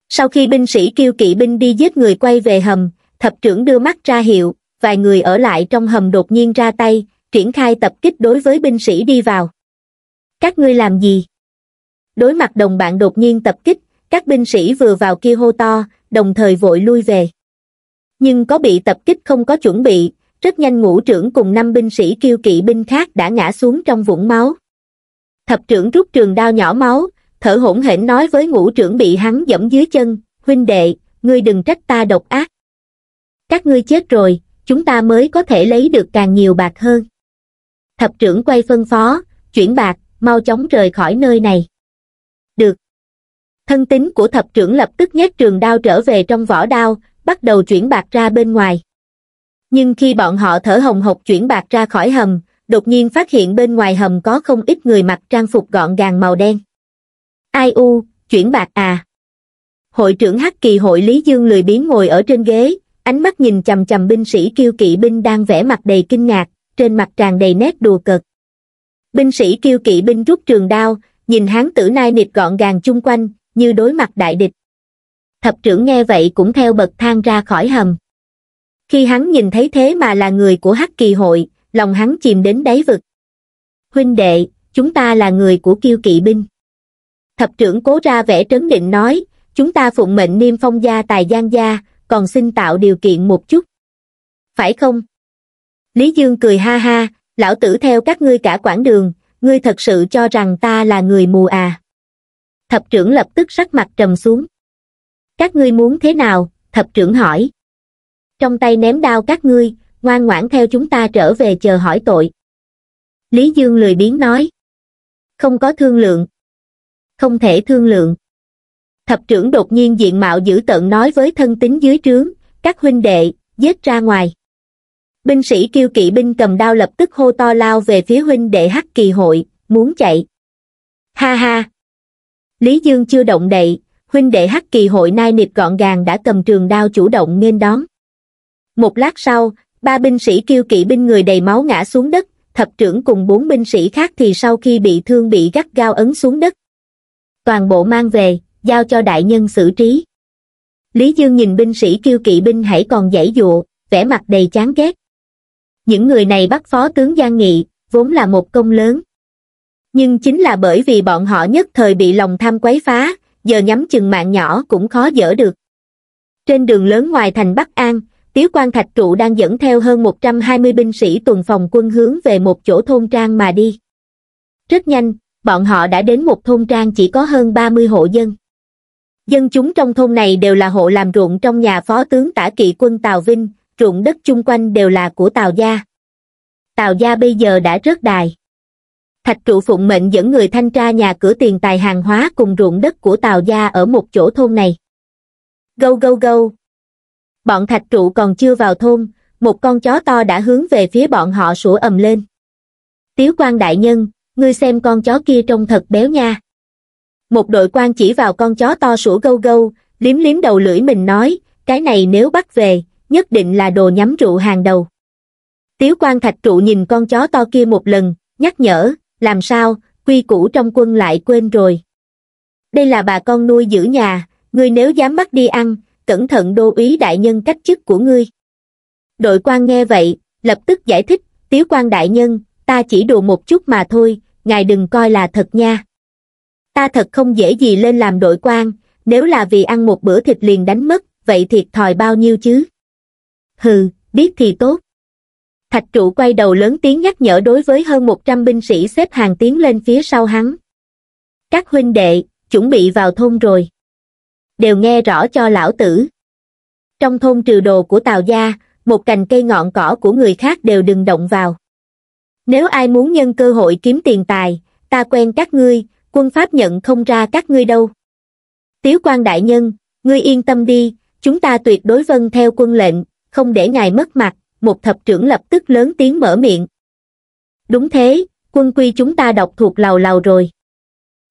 Sau khi binh sĩ kêu kỵ binh đi giết người quay về hầm, thập trưởng đưa mắt ra hiệu, vài người ở lại trong hầm đột nhiên ra tay, triển khai tập kích đối với binh sĩ đi vào các ngươi làm gì đối mặt đồng bạn đột nhiên tập kích các binh sĩ vừa vào kia hô to đồng thời vội lui về nhưng có bị tập kích không có chuẩn bị rất nhanh ngũ trưởng cùng năm binh sĩ kiêu kỵ binh khác đã ngã xuống trong vũng máu thập trưởng rút trường đao nhỏ máu thở hổn hển nói với ngũ trưởng bị hắn dẫm dưới chân huynh đệ ngươi đừng trách ta độc ác các ngươi chết rồi chúng ta mới có thể lấy được càng nhiều bạc hơn thập trưởng quay phân phó, chuyển bạc, mau chóng rời khỏi nơi này. Được. Thân tính của thập trưởng lập tức nhét trường đao trở về trong vỏ đao, bắt đầu chuyển bạc ra bên ngoài. Nhưng khi bọn họ thở hồng hộc chuyển bạc ra khỏi hầm, đột nhiên phát hiện bên ngoài hầm có không ít người mặc trang phục gọn gàng màu đen. Ai u, chuyển bạc à. Hội trưởng Hắc Kỳ hội Lý Dương lười biếng ngồi ở trên ghế, ánh mắt nhìn chầm chầm binh sĩ kiêu kỵ binh đang vẽ mặt đầy kinh ngạc, trên mặt tràn đầy nét đùa cợt. Binh sĩ kiêu kỵ binh rút trường đao, nhìn hán tử nai nịt gọn gàng chung quanh, như đối mặt đại địch. Thập trưởng nghe vậy cũng theo bậc thang ra khỏi hầm. Khi hắn nhìn thấy thế mà là người của Hắc Kỳ hội, lòng hắn chìm đến đáy vực. Huynh đệ, chúng ta là người của kiêu kỵ binh. Thập trưởng cố ra vẻ trấn định nói, chúng ta phụng mệnh niêm phong gia tài gian gia, còn xin tạo điều kiện một chút. Phải không? Lý Dương cười ha ha, lão tử theo các ngươi cả quãng đường, ngươi thật sự cho rằng ta là người mù à. Thập trưởng lập tức sắc mặt trầm xuống. Các ngươi muốn thế nào? Thập trưởng hỏi. Trong tay ném đao các ngươi, ngoan ngoãn theo chúng ta trở về chờ hỏi tội. Lý Dương lười biến nói. Không có thương lượng. Không thể thương lượng. Thập trưởng đột nhiên diện mạo dữ tận nói với thân tín dưới trướng, các huynh đệ, giết ra ngoài. Binh sĩ kiêu kỵ binh cầm đao lập tức hô to lao về phía huynh đệ hắc kỳ hội, muốn chạy. Ha ha! Lý Dương chưa động đậy, huynh đệ hắc kỳ hội nai nịp gọn gàng đã cầm trường đao chủ động nghênh đón. Một lát sau, ba binh sĩ kiêu kỵ binh người đầy máu ngã xuống đất, thập trưởng cùng bốn binh sĩ khác thì sau khi bị thương bị gắt gao ấn xuống đất. Toàn bộ mang về, giao cho đại nhân xử trí. Lý Dương nhìn binh sĩ kiêu kỵ binh hãy còn giải dụa, vẻ mặt đầy chán ghét những người này bắt phó tướng Giang Nghị, vốn là một công lớn. Nhưng chính là bởi vì bọn họ nhất thời bị lòng tham quấy phá, giờ nhắm chừng mạng nhỏ cũng khó dỡ được. Trên đường lớn ngoài thành Bắc An, Tiếu quan Thạch Trụ đang dẫn theo hơn 120 binh sĩ tuần phòng quân hướng về một chỗ thôn trang mà đi. Rất nhanh, bọn họ đã đến một thôn trang chỉ có hơn 30 hộ dân. Dân chúng trong thôn này đều là hộ làm ruộng trong nhà phó tướng tả kỵ quân Tào Vinh, ruộng đất chung quanh đều là của Tào gia. Tào gia bây giờ đã rớt đài. Thạch trụ phụng mệnh dẫn người thanh tra nhà cửa tiền tài hàng hóa cùng ruộng đất của Tào gia ở một chỗ thôn này. Gâu gâu gâu. Bọn thạch trụ còn chưa vào thôn, một con chó to đã hướng về phía bọn họ sủa ầm lên. Tiếu quan đại nhân, ngươi xem con chó kia trông thật béo nha. Một đội quan chỉ vào con chó to sủa gâu gâu, liếm liếm đầu lưỡi mình nói, cái này nếu bắt về, nhất định là đồ nhắm rượu hàng đầu. Tiếu quan thạch trụ nhìn con chó to kia một lần, nhắc nhở, làm sao, quy củ trong quân lại quên rồi. Đây là bà con nuôi giữ nhà, ngươi nếu dám bắt đi ăn, cẩn thận đô úy đại nhân cách chức của ngươi. Đội quan nghe vậy, lập tức giải thích, tiếu quan đại nhân, ta chỉ đùa một chút mà thôi, ngài đừng coi là thật nha. Ta thật không dễ gì lên làm đội quan, nếu là vì ăn một bữa thịt liền đánh mất, vậy thiệt thòi bao nhiêu chứ? hừ, biết thì tốt. Thạch trụ quay đầu lớn tiếng nhắc nhở đối với hơn 100 binh sĩ xếp hàng tiến lên phía sau hắn. Các huynh đệ, chuẩn bị vào thôn rồi. Đều nghe rõ cho lão tử. Trong thôn trừ đồ của Tào Gia, một cành cây ngọn cỏ của người khác đều đừng động vào. Nếu ai muốn nhân cơ hội kiếm tiền tài, ta quen các ngươi, quân pháp nhận không ra các ngươi đâu. Tiếu quan đại nhân, ngươi yên tâm đi, chúng ta tuyệt đối vâng theo quân lệnh, không để ngài mất mặt, một thập trưởng lập tức lớn tiếng mở miệng. Đúng thế, quân quy chúng ta đọc thuộc lào lào rồi.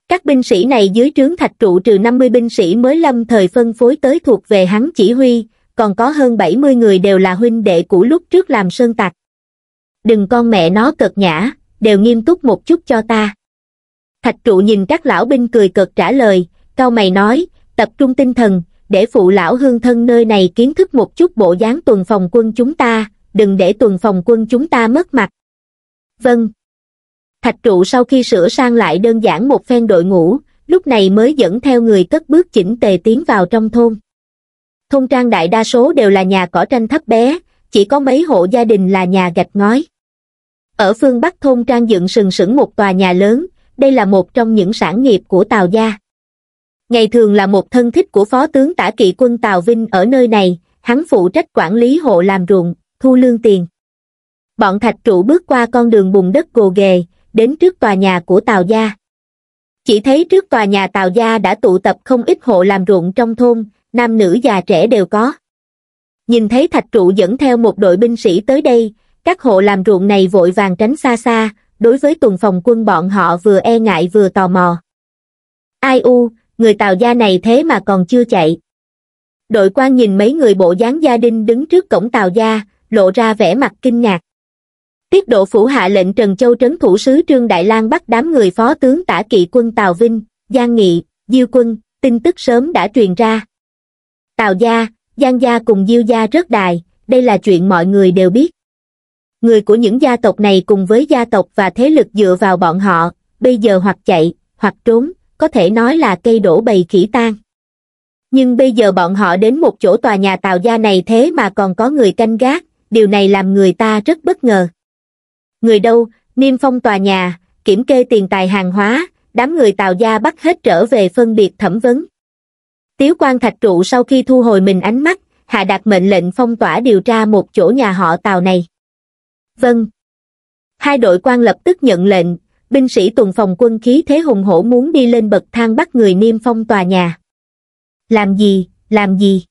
Các binh sĩ này dưới trướng thạch trụ trừ 50 binh sĩ mới lâm thời phân phối tới thuộc về hắn chỉ huy, còn có hơn 70 người đều là huynh đệ cũ lúc trước làm sơn tạc. Đừng con mẹ nó cợt nhã, đều nghiêm túc một chút cho ta. Thạch trụ nhìn các lão binh cười cợt trả lời, cao mày nói, tập trung tinh thần, để phụ lão hương thân nơi này kiến thức một chút bộ dáng tuần phòng quân chúng ta, đừng để tuần phòng quân chúng ta mất mặt. Vâng. Thạch trụ sau khi sửa sang lại đơn giản một phen đội ngũ, lúc này mới dẫn theo người cất bước chỉnh tề tiến vào trong thôn. Thôn trang đại đa số đều là nhà cỏ tranh thấp bé, chỉ có mấy hộ gia đình là nhà gạch ngói. Ở phương Bắc thôn trang dựng sừng sững một tòa nhà lớn, đây là một trong những sản nghiệp của tàu Gia ngày thường là một thân thích của phó tướng tả kỵ quân Tào Vinh ở nơi này, hắn phụ trách quản lý hộ làm ruộng, thu lương tiền. Bọn thạch trụ bước qua con đường bùn đất gồ ghề, đến trước tòa nhà của Tào Gia. Chỉ thấy trước tòa nhà Tào Gia đã tụ tập không ít hộ làm ruộng trong thôn, nam nữ già trẻ đều có. Nhìn thấy thạch trụ dẫn theo một đội binh sĩ tới đây, các hộ làm ruộng này vội vàng tránh xa xa, đối với tuần phòng quân bọn họ vừa e ngại vừa tò mò. Ai u, người tàu gia này thế mà còn chưa chạy đội quan nhìn mấy người bộ dáng gia đình đứng trước cổng tàu gia lộ ra vẻ mặt kinh ngạc tiết độ phủ hạ lệnh trần châu trấn thủ sứ trương đại lang bắt đám người phó tướng tả kỵ quân tàu vinh giang nghị diêu quân tin tức sớm đã truyền ra tàu gia giang gia cùng diêu gia rất đài đây là chuyện mọi người đều biết người của những gia tộc này cùng với gia tộc và thế lực dựa vào bọn họ bây giờ hoặc chạy hoặc trốn có thể nói là cây đổ bầy khỉ tan. Nhưng bây giờ bọn họ đến một chỗ tòa nhà tàu gia này thế mà còn có người canh gác, điều này làm người ta rất bất ngờ. Người đâu, niêm phong tòa nhà, kiểm kê tiền tài hàng hóa, đám người tàu gia bắt hết trở về phân biệt thẩm vấn. Tiếu quan thạch trụ sau khi thu hồi mình ánh mắt, hạ đặt mệnh lệnh phong tỏa điều tra một chỗ nhà họ tàu này. Vâng. Hai đội quan lập tức nhận lệnh, binh sĩ tuần phòng quân khí thế hùng hổ muốn đi lên bậc thang bắt người niêm phong tòa nhà. Làm gì, làm gì?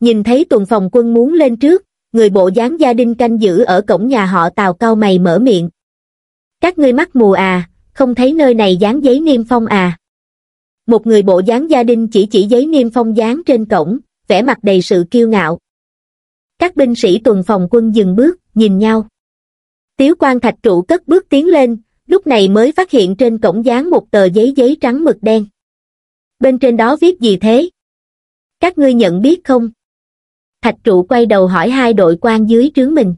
Nhìn thấy tuần phòng quân muốn lên trước, người bộ dáng gia đình canh giữ ở cổng nhà họ tào cao mày mở miệng. Các ngươi mắt mù à, không thấy nơi này dán giấy niêm phong à. Một người bộ dáng gia đình chỉ chỉ giấy niêm phong dán trên cổng, vẻ mặt đầy sự kiêu ngạo. Các binh sĩ tuần phòng quân dừng bước, nhìn nhau. Tiếu quan thạch trụ cất bước tiến lên, lúc này mới phát hiện trên cổng dán một tờ giấy giấy trắng mực đen. Bên trên đó viết gì thế? Các ngươi nhận biết không? Thạch trụ quay đầu hỏi hai đội quan dưới trướng mình.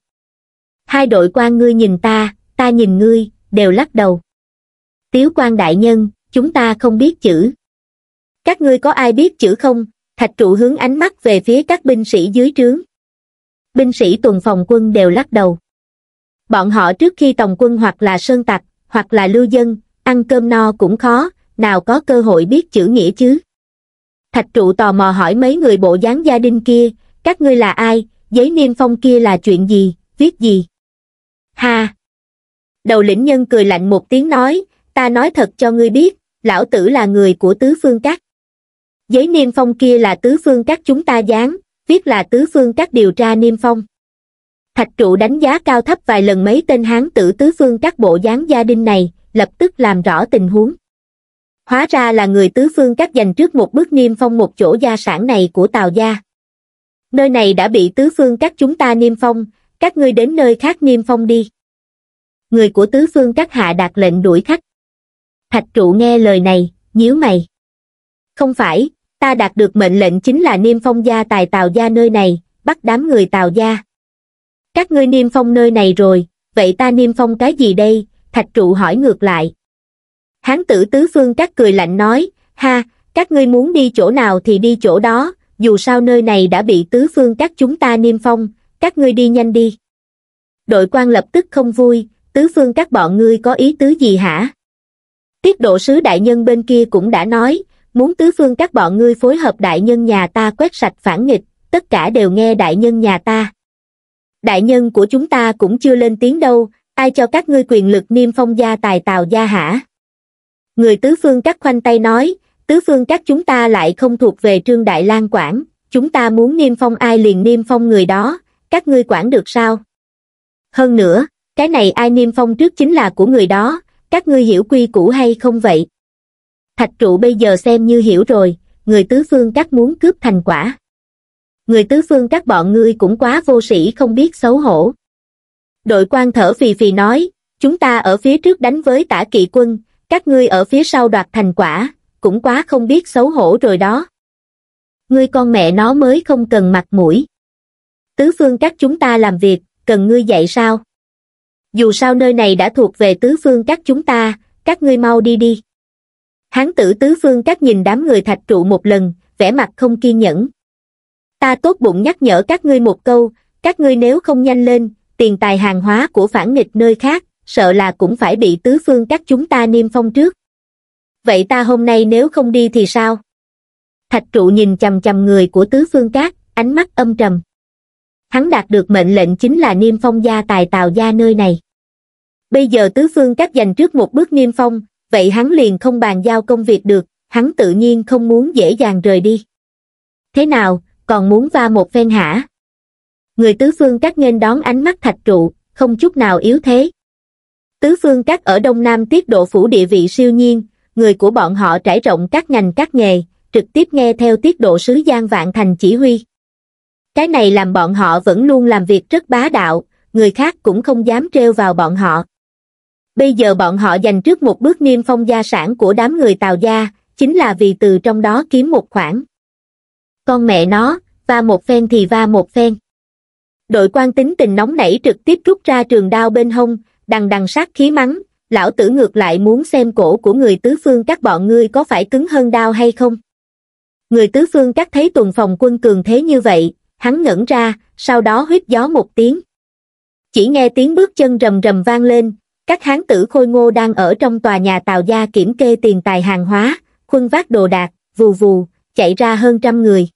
Hai đội quan ngươi nhìn ta, ta nhìn ngươi, đều lắc đầu. Tiếu quan đại nhân, chúng ta không biết chữ. Các ngươi có ai biết chữ không? Thạch trụ hướng ánh mắt về phía các binh sĩ dưới trướng. Binh sĩ tuần phòng quân đều lắc đầu. Bọn họ trước khi tổng quân hoặc là sơn tặc, hoặc là lưu dân ăn cơm no cũng khó nào có cơ hội biết chữ nghĩa chứ thạch trụ tò mò hỏi mấy người bộ dáng gia đình kia các ngươi là ai giấy niêm phong kia là chuyện gì viết gì ha đầu lĩnh nhân cười lạnh một tiếng nói ta nói thật cho ngươi biết lão tử là người của tứ phương các giấy niêm phong kia là tứ phương các chúng ta dán viết là tứ phương các điều tra niêm phong thạch trụ đánh giá cao thấp vài lần mấy tên hán tử tứ phương các bộ dáng gia đình này lập tức làm rõ tình huống hóa ra là người tứ phương các dành trước một bước niêm phong một chỗ gia sản này của tào gia nơi này đã bị tứ phương các chúng ta niêm phong các ngươi đến nơi khác niêm phong đi người của tứ phương các hạ đạt lệnh đuổi khách thạch trụ nghe lời này nhíu mày không phải ta đạt được mệnh lệnh chính là niêm phong gia tài tào gia nơi này bắt đám người tào gia các ngươi niêm phong nơi này rồi, vậy ta niêm phong cái gì đây? Thạch trụ hỏi ngược lại. Hán tử tứ phương các cười lạnh nói, ha, các ngươi muốn đi chỗ nào thì đi chỗ đó, dù sao nơi này đã bị tứ phương các chúng ta niêm phong, các ngươi đi nhanh đi. Đội quan lập tức không vui, tứ phương các bọn ngươi có ý tứ gì hả? Tiết độ sứ đại nhân bên kia cũng đã nói, muốn tứ phương các bọn ngươi phối hợp đại nhân nhà ta quét sạch phản nghịch, tất cả đều nghe đại nhân nhà ta đại nhân của chúng ta cũng chưa lên tiếng đâu ai cho các ngươi quyền lực niêm phong gia tài tào gia hả người tứ phương các khoanh tay nói tứ phương các chúng ta lại không thuộc về trương đại lan quản chúng ta muốn niêm phong ai liền niêm phong người đó các ngươi quản được sao hơn nữa cái này ai niêm phong trước chính là của người đó các ngươi hiểu quy củ hay không vậy thạch trụ bây giờ xem như hiểu rồi người tứ phương các muốn cướp thành quả người tứ phương các bọn ngươi cũng quá vô sĩ không biết xấu hổ. Đội quan thở phì phì nói, chúng ta ở phía trước đánh với tả kỵ quân, các ngươi ở phía sau đoạt thành quả, cũng quá không biết xấu hổ rồi đó. Ngươi con mẹ nó mới không cần mặt mũi. Tứ phương các chúng ta làm việc, cần ngươi dạy sao? Dù sao nơi này đã thuộc về tứ phương các chúng ta, các ngươi mau đi đi. Hán tử tứ phương các nhìn đám người thạch trụ một lần, vẻ mặt không kiên nhẫn ta tốt bụng nhắc nhở các ngươi một câu các ngươi nếu không nhanh lên tiền tài hàng hóa của phản nghịch nơi khác sợ là cũng phải bị tứ phương các chúng ta niêm phong trước vậy ta hôm nay nếu không đi thì sao thạch trụ nhìn chằm chằm người của tứ phương các ánh mắt âm trầm hắn đạt được mệnh lệnh chính là niêm phong gia tài tào gia nơi này bây giờ tứ phương các giành trước một bước niêm phong vậy hắn liền không bàn giao công việc được hắn tự nhiên không muốn dễ dàng rời đi thế nào còn muốn va một phen hả? Người tứ phương các nghênh đón ánh mắt thạch trụ, không chút nào yếu thế. Tứ phương các ở Đông Nam tiết độ phủ địa vị siêu nhiên, người của bọn họ trải rộng các ngành các nghề, trực tiếp nghe theo tiết độ sứ Giang Vạn Thành chỉ huy. Cái này làm bọn họ vẫn luôn làm việc rất bá đạo, người khác cũng không dám treo vào bọn họ. Bây giờ bọn họ dành trước một bước niêm phong gia sản của đám người Tào gia, chính là vì từ trong đó kiếm một khoản con mẹ nó, va một phen thì va một phen. Đội quan tính tình nóng nảy trực tiếp rút ra trường đao bên hông, đằng đằng sát khí mắng, lão tử ngược lại muốn xem cổ của người tứ phương các bọn ngươi có phải cứng hơn đao hay không. Người tứ phương các thấy tuần phòng quân cường thế như vậy, hắn ngẩn ra, sau đó huyết gió một tiếng. Chỉ nghe tiếng bước chân rầm rầm vang lên, các hán tử khôi ngô đang ở trong tòa nhà tàu gia kiểm kê tiền tài hàng hóa, khuân vác đồ đạc, vù vù, chạy ra hơn trăm người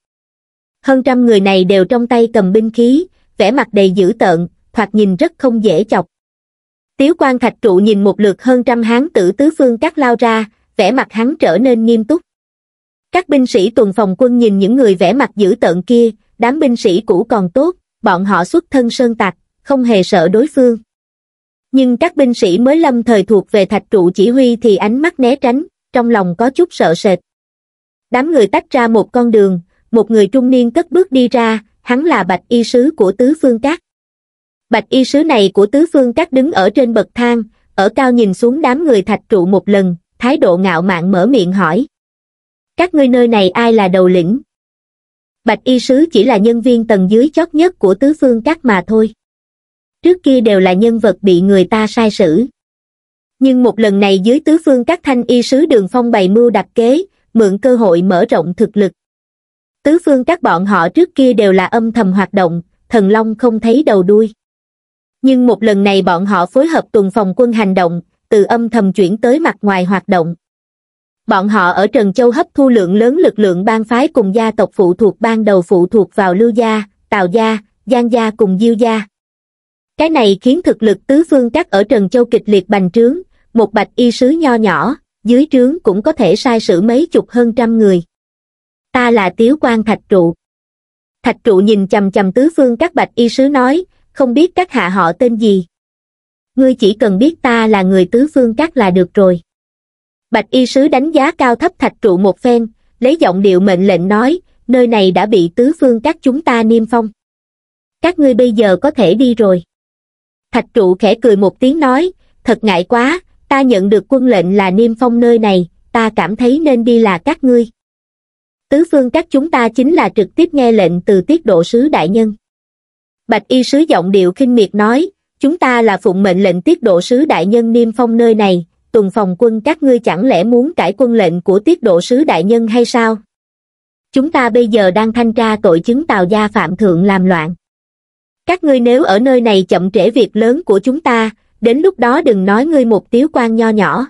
hơn trăm người này đều trong tay cầm binh khí vẻ mặt đầy dữ tợn thoạt nhìn rất không dễ chọc tiếu quan thạch trụ nhìn một lượt hơn trăm hán tử tứ phương cắt lao ra vẻ mặt hắn trở nên nghiêm túc các binh sĩ tuần phòng quân nhìn những người vẻ mặt dữ tợn kia đám binh sĩ cũ còn tốt bọn họ xuất thân sơn tạc không hề sợ đối phương nhưng các binh sĩ mới lâm thời thuộc về thạch trụ chỉ huy thì ánh mắt né tránh trong lòng có chút sợ sệt đám người tách ra một con đường một người trung niên cất bước đi ra, hắn là bạch y sứ của tứ phương các. Bạch y sứ này của tứ phương các đứng ở trên bậc thang, ở cao nhìn xuống đám người thạch trụ một lần, thái độ ngạo mạn mở miệng hỏi. Các ngươi nơi này ai là đầu lĩnh? Bạch y sứ chỉ là nhân viên tầng dưới chót nhất của tứ phương các mà thôi. Trước kia đều là nhân vật bị người ta sai sử. Nhưng một lần này dưới tứ phương các thanh y sứ đường phong bày mưu đặt kế, mượn cơ hội mở rộng thực lực, tứ phương các bọn họ trước kia đều là âm thầm hoạt động, thần long không thấy đầu đuôi. Nhưng một lần này bọn họ phối hợp tuần phòng quân hành động, từ âm thầm chuyển tới mặt ngoài hoạt động. Bọn họ ở Trần Châu hấp thu lượng lớn lực lượng bang phái cùng gia tộc phụ thuộc ban đầu phụ thuộc vào Lưu Gia, Tào Gia, Giang Gia cùng Diêu Gia. Cái này khiến thực lực tứ phương các ở Trần Châu kịch liệt bành trướng, một bạch y sứ nho nhỏ, dưới trướng cũng có thể sai sử mấy chục hơn trăm người ta là tiếu quan thạch trụ thạch trụ nhìn chầm chầm tứ phương các bạch y sứ nói không biết các hạ họ tên gì ngươi chỉ cần biết ta là người tứ phương các là được rồi bạch y sứ đánh giá cao thấp thạch trụ một phen lấy giọng điệu mệnh lệnh nói nơi này đã bị tứ phương các chúng ta niêm phong các ngươi bây giờ có thể đi rồi thạch trụ khẽ cười một tiếng nói thật ngại quá ta nhận được quân lệnh là niêm phong nơi này ta cảm thấy nên đi là các ngươi tứ phương các chúng ta chính là trực tiếp nghe lệnh từ tiết độ sứ đại nhân. Bạch y sứ giọng điệu khinh miệt nói, chúng ta là phụng mệnh lệnh tiết độ sứ đại nhân niêm phong nơi này, tuần phòng quân các ngươi chẳng lẽ muốn cải quân lệnh của tiết độ sứ đại nhân hay sao? Chúng ta bây giờ đang thanh tra tội chứng tào gia phạm thượng làm loạn. Các ngươi nếu ở nơi này chậm trễ việc lớn của chúng ta, đến lúc đó đừng nói ngươi một tiếu quan nho nhỏ.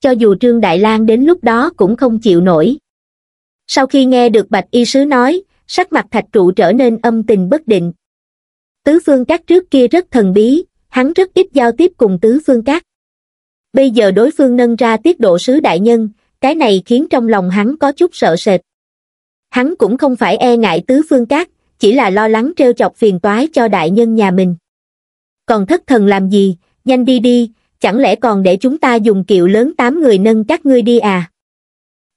Cho dù Trương Đại Lang đến lúc đó cũng không chịu nổi, sau khi nghe được bạch y sứ nói sắc mặt thạch trụ trở nên âm tình bất định tứ phương các trước kia rất thần bí hắn rất ít giao tiếp cùng tứ phương các bây giờ đối phương nâng ra tiết độ sứ đại nhân cái này khiến trong lòng hắn có chút sợ sệt hắn cũng không phải e ngại tứ phương các chỉ là lo lắng trêu chọc phiền toái cho đại nhân nhà mình còn thất thần làm gì nhanh đi đi chẳng lẽ còn để chúng ta dùng kiệu lớn tám người nâng các ngươi đi à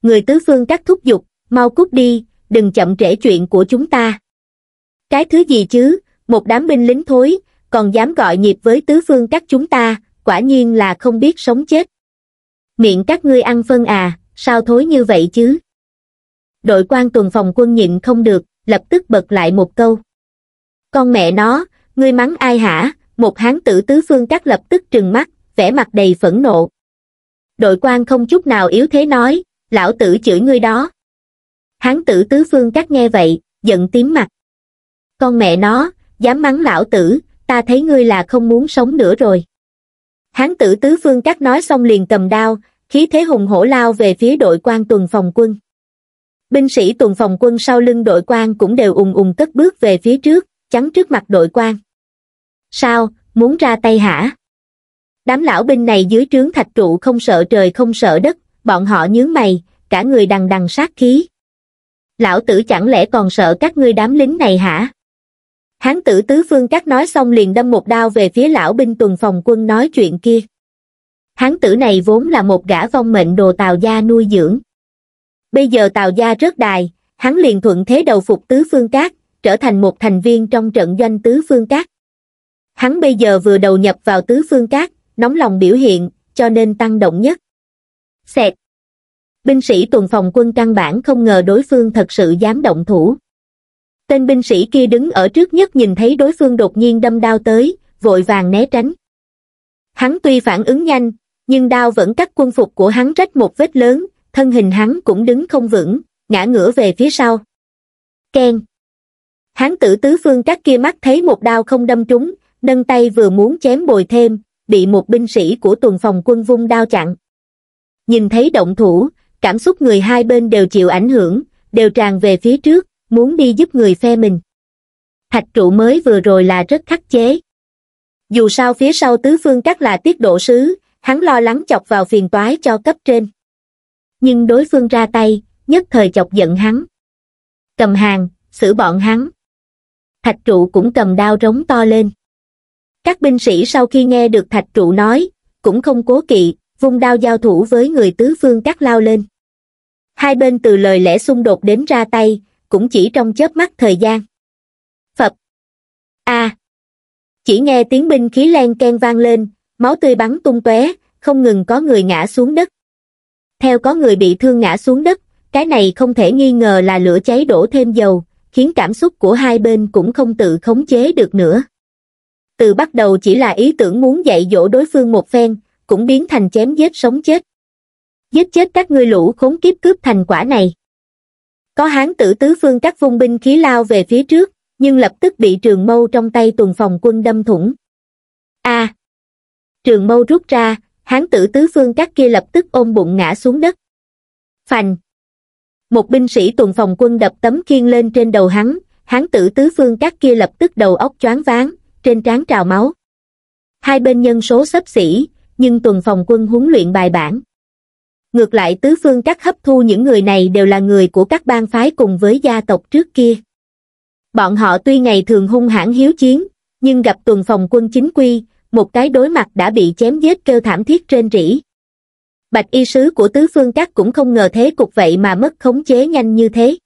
người tứ phương các thúc giục mau cút đi, đừng chậm trễ chuyện của chúng ta. Cái thứ gì chứ, một đám binh lính thối, còn dám gọi nhịp với tứ phương các chúng ta, quả nhiên là không biết sống chết. Miệng các ngươi ăn phân à, sao thối như vậy chứ? Đội quan tuần phòng quân nhịn không được, lập tức bật lại một câu. Con mẹ nó, ngươi mắng ai hả? Một hán tử tứ phương các lập tức trừng mắt, vẻ mặt đầy phẫn nộ. Đội quan không chút nào yếu thế nói, lão tử chửi ngươi đó hán tử tứ phương các nghe vậy giận tím mặt con mẹ nó dám mắng lão tử ta thấy ngươi là không muốn sống nữa rồi hán tử tứ phương các nói xong liền cầm đao khí thế hùng hổ lao về phía đội quan tuần phòng quân binh sĩ tuần phòng quân sau lưng đội quan cũng đều ùng ùng cất bước về phía trước chắn trước mặt đội quan sao muốn ra tay hả đám lão binh này dưới trướng thạch trụ không sợ trời không sợ đất bọn họ nhướng mày cả người đằng đằng sát khí lão tử chẳng lẽ còn sợ các ngươi đám lính này hả? Hán tử tứ phương các nói xong liền đâm một đao về phía lão binh tuần phòng quân nói chuyện kia. Hán tử này vốn là một gã vong mệnh đồ tào gia nuôi dưỡng. Bây giờ tào gia rất đài, hắn liền thuận thế đầu phục tứ phương các, trở thành một thành viên trong trận doanh tứ phương các. Hắn bây giờ vừa đầu nhập vào tứ phương các, nóng lòng biểu hiện, cho nên tăng động nhất. Xẹt binh sĩ tuần phòng quân căn bản không ngờ đối phương thật sự dám động thủ. Tên binh sĩ kia đứng ở trước nhất nhìn thấy đối phương đột nhiên đâm đao tới, vội vàng né tránh. Hắn tuy phản ứng nhanh, nhưng đao vẫn cắt quân phục của hắn rách một vết lớn, thân hình hắn cũng đứng không vững, ngã ngửa về phía sau. Ken! Hắn tử tứ phương các kia mắt thấy một đao không đâm trúng, nâng tay vừa muốn chém bồi thêm, bị một binh sĩ của tuần phòng quân vung đao chặn. Nhìn thấy động thủ, cảm xúc người hai bên đều chịu ảnh hưởng, đều tràn về phía trước, muốn đi giúp người phe mình. Thạch trụ mới vừa rồi là rất khắc chế. Dù sao phía sau tứ phương các là tiết độ sứ, hắn lo lắng chọc vào phiền toái cho cấp trên. Nhưng đối phương ra tay, nhất thời chọc giận hắn. Cầm hàng, xử bọn hắn. Thạch trụ cũng cầm đao rống to lên. Các binh sĩ sau khi nghe được thạch trụ nói, cũng không cố kỵ, vung đao giao thủ với người tứ phương các lao lên hai bên từ lời lẽ xung đột đến ra tay cũng chỉ trong chớp mắt thời gian Phật a à. chỉ nghe tiếng binh khí len ken vang lên máu tươi bắn tung tóe không ngừng có người ngã xuống đất theo có người bị thương ngã xuống đất cái này không thể nghi ngờ là lửa cháy đổ thêm dầu khiến cảm xúc của hai bên cũng không tự khống chế được nữa từ bắt đầu chỉ là ý tưởng muốn dạy dỗ đối phương một phen cũng biến thành chém giết sống chết giết chết các ngươi lũ khốn kiếp cướp thành quả này có hán tử tứ phương các vung binh khí lao về phía trước nhưng lập tức bị trường mâu trong tay tuần phòng quân đâm thủng a trường mâu rút ra hán tử tứ phương các kia lập tức ôm bụng ngã xuống đất phành một binh sĩ tuần phòng quân đập tấm khiên lên trên đầu hắn hán tử tứ phương các kia lập tức đầu óc choáng váng trên trán trào máu hai bên nhân số sấp xỉ nhưng tuần phòng quân huấn luyện bài bản ngược lại tứ phương các hấp thu những người này đều là người của các bang phái cùng với gia tộc trước kia. Bọn họ tuy ngày thường hung hãn hiếu chiến, nhưng gặp tuần phòng quân chính quy, một cái đối mặt đã bị chém giết kêu thảm thiết trên rỉ. Bạch y sứ của tứ phương các cũng không ngờ thế cục vậy mà mất khống chế nhanh như thế.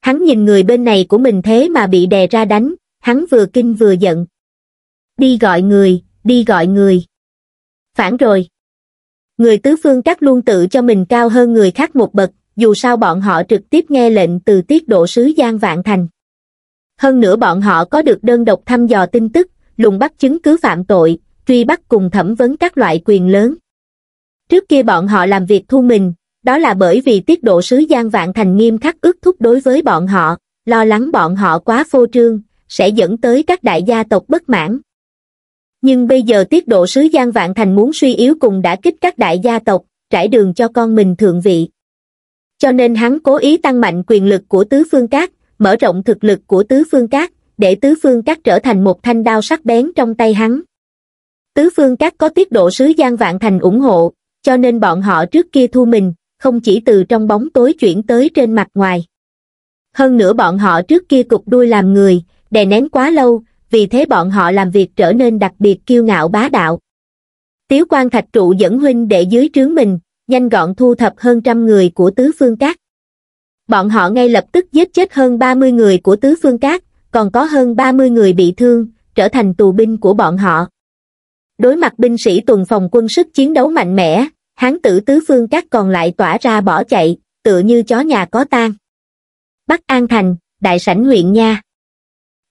Hắn nhìn người bên này của mình thế mà bị đè ra đánh, hắn vừa kinh vừa giận. Đi gọi người, đi gọi người. Phản rồi người tứ phương các luôn tự cho mình cao hơn người khác một bậc, dù sao bọn họ trực tiếp nghe lệnh từ tiết độ sứ Giang Vạn Thành. Hơn nữa bọn họ có được đơn độc thăm dò tin tức, lùng bắt chứng cứ phạm tội, truy bắt cùng thẩm vấn các loại quyền lớn. Trước kia bọn họ làm việc thu mình, đó là bởi vì tiết độ sứ Giang Vạn Thành nghiêm khắc ước thúc đối với bọn họ, lo lắng bọn họ quá phô trương, sẽ dẫn tới các đại gia tộc bất mãn, nhưng bây giờ tiết độ sứ Giang Vạn Thành muốn suy yếu cùng đã kích các đại gia tộc, trải đường cho con mình thượng vị. Cho nên hắn cố ý tăng mạnh quyền lực của tứ phương cát, mở rộng thực lực của tứ phương cát, để tứ phương cát trở thành một thanh đao sắc bén trong tay hắn. Tứ phương cát có tiết độ sứ Giang Vạn Thành ủng hộ, cho nên bọn họ trước kia thu mình, không chỉ từ trong bóng tối chuyển tới trên mặt ngoài. Hơn nữa bọn họ trước kia cục đuôi làm người, đè nén quá lâu, vì thế bọn họ làm việc trở nên đặc biệt kiêu ngạo bá đạo. Tiếu quan thạch trụ dẫn huynh đệ dưới trướng mình, nhanh gọn thu thập hơn trăm người của tứ phương cát. Bọn họ ngay lập tức giết chết hơn 30 người của tứ phương cát, còn có hơn 30 người bị thương, trở thành tù binh của bọn họ. Đối mặt binh sĩ tuần phòng quân sức chiến đấu mạnh mẽ, hán tử tứ phương cát còn lại tỏa ra bỏ chạy, tựa như chó nhà có tan. Bắc An Thành, đại sảnh huyện nha.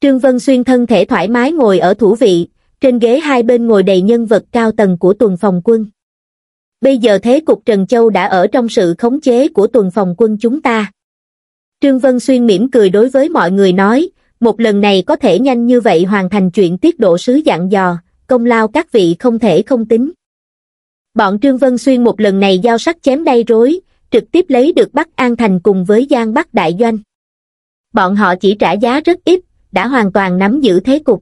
Trương Vân Xuyên thân thể thoải mái ngồi ở thủ vị, trên ghế hai bên ngồi đầy nhân vật cao tầng của tuần phòng quân. Bây giờ thế cục Trần Châu đã ở trong sự khống chế của tuần phòng quân chúng ta. Trương Vân Xuyên mỉm cười đối với mọi người nói, một lần này có thể nhanh như vậy hoàn thành chuyện tiết độ sứ dặn dò, công lao các vị không thể không tính. Bọn Trương Vân Xuyên một lần này giao sắc chém đay rối, trực tiếp lấy được Bắc An Thành cùng với Giang Bắc Đại Doanh. Bọn họ chỉ trả giá rất ít, đã hoàn toàn nắm giữ thế cục.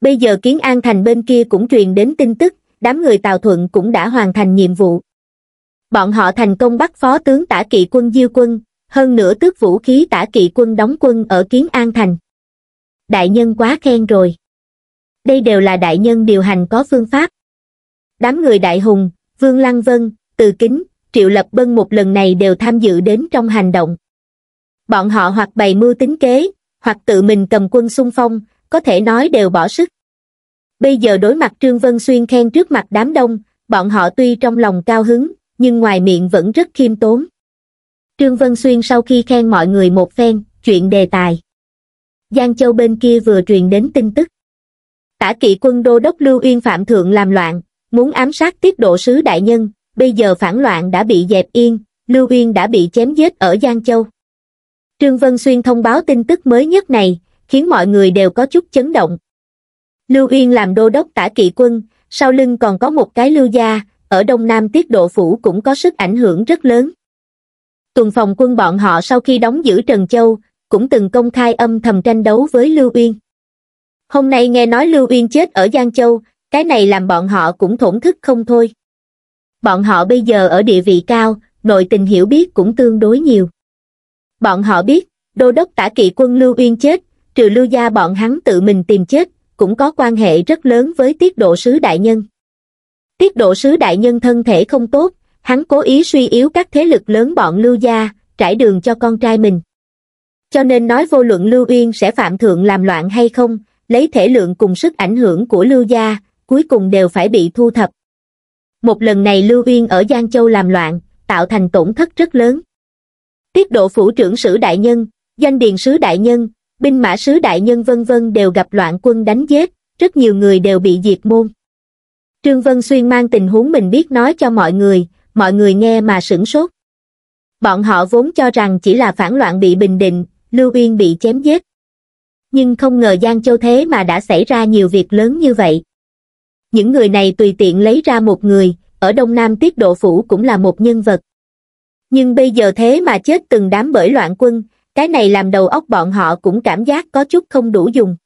Bây giờ Kiến An Thành bên kia cũng truyền đến tin tức, đám người Tào Thuận cũng đã hoàn thành nhiệm vụ. Bọn họ thành công bắt phó tướng tả kỵ quân Diêu quân, hơn nữa tước vũ khí tả kỵ quân đóng quân ở Kiến An Thành. Đại nhân quá khen rồi. Đây đều là đại nhân điều hành có phương pháp. Đám người đại hùng, Vương Lăng Vân, Từ Kính, Triệu Lập Bân một lần này đều tham dự đến trong hành động. Bọn họ hoặc bày mưu tính kế, hoặc tự mình cầm quân xung phong, có thể nói đều bỏ sức. Bây giờ đối mặt Trương Vân Xuyên khen trước mặt đám đông, bọn họ tuy trong lòng cao hứng, nhưng ngoài miệng vẫn rất khiêm tốn. Trương Vân Xuyên sau khi khen mọi người một phen, chuyện đề tài. Giang Châu bên kia vừa truyền đến tin tức. Tả kỵ quân đô đốc Lưu Uyên Phạm Thượng làm loạn, muốn ám sát tiết độ sứ đại nhân, bây giờ phản loạn đã bị dẹp yên, Lưu Uyên đã bị chém giết ở Giang Châu. Trương Vân Xuyên thông báo tin tức mới nhất này, khiến mọi người đều có chút chấn động. Lưu Uyên làm đô đốc tả kỵ quân, sau lưng còn có một cái lưu gia, ở Đông Nam Tiết Độ Phủ cũng có sức ảnh hưởng rất lớn. Tuần phòng quân bọn họ sau khi đóng giữ Trần Châu, cũng từng công khai âm thầm tranh đấu với Lưu Uyên. Hôm nay nghe nói Lưu Uyên chết ở Giang Châu, cái này làm bọn họ cũng thổn thức không thôi. Bọn họ bây giờ ở địa vị cao, nội tình hiểu biết cũng tương đối nhiều. Bọn họ biết, đô đốc tả kỵ quân Lưu Uyên chết, trừ Lưu Gia bọn hắn tự mình tìm chết, cũng có quan hệ rất lớn với tiết độ sứ đại nhân. Tiết độ sứ đại nhân thân thể không tốt, hắn cố ý suy yếu các thế lực lớn bọn Lưu Gia, trải đường cho con trai mình. Cho nên nói vô luận Lưu Uyên sẽ phạm thượng làm loạn hay không, lấy thể lượng cùng sức ảnh hưởng của Lưu Gia, cuối cùng đều phải bị thu thập. Một lần này Lưu Uyên ở Giang Châu làm loạn, tạo thành tổn thất rất lớn tiết độ phủ trưởng sử đại nhân, danh điền sứ đại nhân, binh mã sứ đại nhân vân vân đều gặp loạn quân đánh giết, rất nhiều người đều bị diệt môn. Trương Vân Xuyên mang tình huống mình biết nói cho mọi người, mọi người nghe mà sửng sốt. Bọn họ vốn cho rằng chỉ là phản loạn bị bình định, Lưu Uyên bị chém giết. Nhưng không ngờ Giang Châu thế mà đã xảy ra nhiều việc lớn như vậy. Những người này tùy tiện lấy ra một người, ở Đông Nam Tiết Độ Phủ cũng là một nhân vật nhưng bây giờ thế mà chết từng đám bởi loạn quân cái này làm đầu óc bọn họ cũng cảm giác có chút không đủ dùng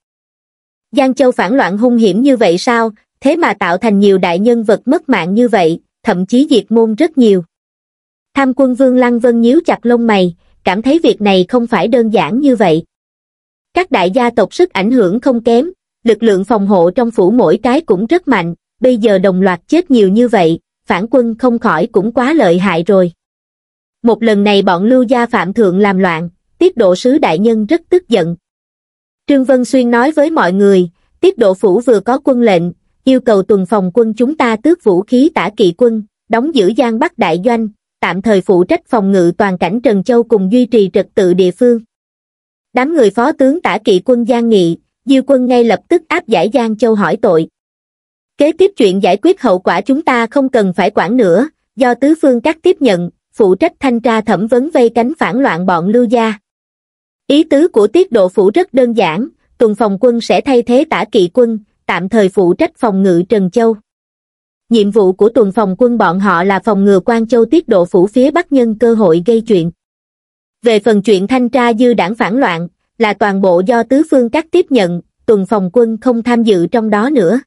giang châu phản loạn hung hiểm như vậy sao thế mà tạo thành nhiều đại nhân vật mất mạng như vậy thậm chí diệt môn rất nhiều tham quân vương lăng vân nhíu chặt lông mày cảm thấy việc này không phải đơn giản như vậy các đại gia tộc sức ảnh hưởng không kém lực lượng phòng hộ trong phủ mỗi cái cũng rất mạnh bây giờ đồng loạt chết nhiều như vậy phản quân không khỏi cũng quá lợi hại rồi một lần này bọn Lưu gia Phạm Thượng làm loạn, tiết độ sứ đại nhân rất tức giận. Trương Vân Xuyên nói với mọi người, tiết độ phủ vừa có quân lệnh, yêu cầu tuần phòng quân chúng ta tước vũ khí tả kỵ quân, đóng giữ gian Bắc Đại Doanh, tạm thời phụ trách phòng ngự toàn cảnh Trần Châu cùng duy trì trật tự địa phương. Đám người phó tướng tả kỵ quân gian Nghị, Diêu quân ngay lập tức áp giải Giang Châu hỏi tội. Kế tiếp chuyện giải quyết hậu quả chúng ta không cần phải quản nữa, do tứ phương các tiếp nhận, phụ trách thanh tra thẩm vấn vây cánh phản loạn bọn lưu gia. Ý tứ của tiết độ phủ rất đơn giản, tuần phòng quân sẽ thay thế tả kỵ quân, tạm thời phụ trách phòng ngự Trần Châu. Nhiệm vụ của tuần phòng quân bọn họ là phòng ngừa quan châu tiết độ phủ phía Bắc nhân cơ hội gây chuyện. Về phần chuyện thanh tra dư đảng phản loạn, là toàn bộ do tứ phương các tiếp nhận, tuần phòng quân không tham dự trong đó nữa.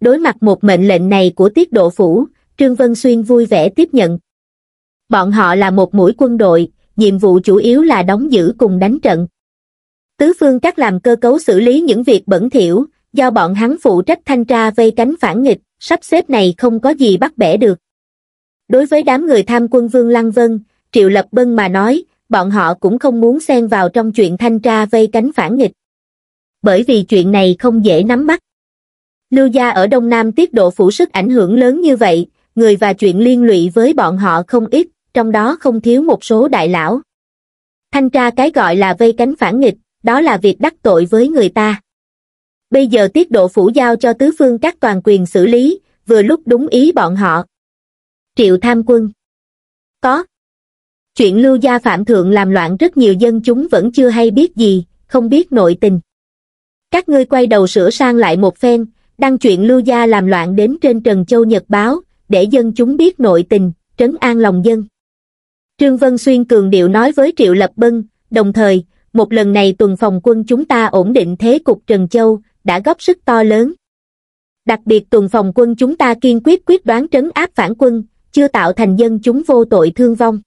Đối mặt một mệnh lệnh này của tiết độ phủ, Trương Vân Xuyên vui vẻ tiếp nhận bọn họ là một mũi quân đội, nhiệm vụ chủ yếu là đóng giữ cùng đánh trận. Tứ phương các làm cơ cấu xử lý những việc bẩn thỉu, do bọn hắn phụ trách thanh tra vây cánh phản nghịch, sắp xếp này không có gì bắt bẻ được. Đối với đám người tham quân Vương Lăng Vân, Triệu Lập Bân mà nói, bọn họ cũng không muốn xen vào trong chuyện thanh tra vây cánh phản nghịch. Bởi vì chuyện này không dễ nắm bắt. Lưu gia ở Đông Nam tiết độ phủ sức ảnh hưởng lớn như vậy, người và chuyện liên lụy với bọn họ không ít, trong đó không thiếu một số đại lão thanh tra cái gọi là vây cánh phản nghịch đó là việc đắc tội với người ta bây giờ tiết độ phủ giao cho tứ phương các toàn quyền xử lý vừa lúc đúng ý bọn họ triệu tham quân có chuyện lưu gia phạm thượng làm loạn rất nhiều dân chúng vẫn chưa hay biết gì không biết nội tình các ngươi quay đầu sửa sang lại một phen đăng chuyện lưu gia làm loạn đến trên trần châu nhật báo để dân chúng biết nội tình trấn an lòng dân Trương Vân Xuyên cường điệu nói với Triệu Lập Bân, đồng thời, một lần này tuần phòng quân chúng ta ổn định thế cục Trần Châu, đã góp sức to lớn. Đặc biệt tuần phòng quân chúng ta kiên quyết quyết đoán trấn áp phản quân, chưa tạo thành dân chúng vô tội thương vong.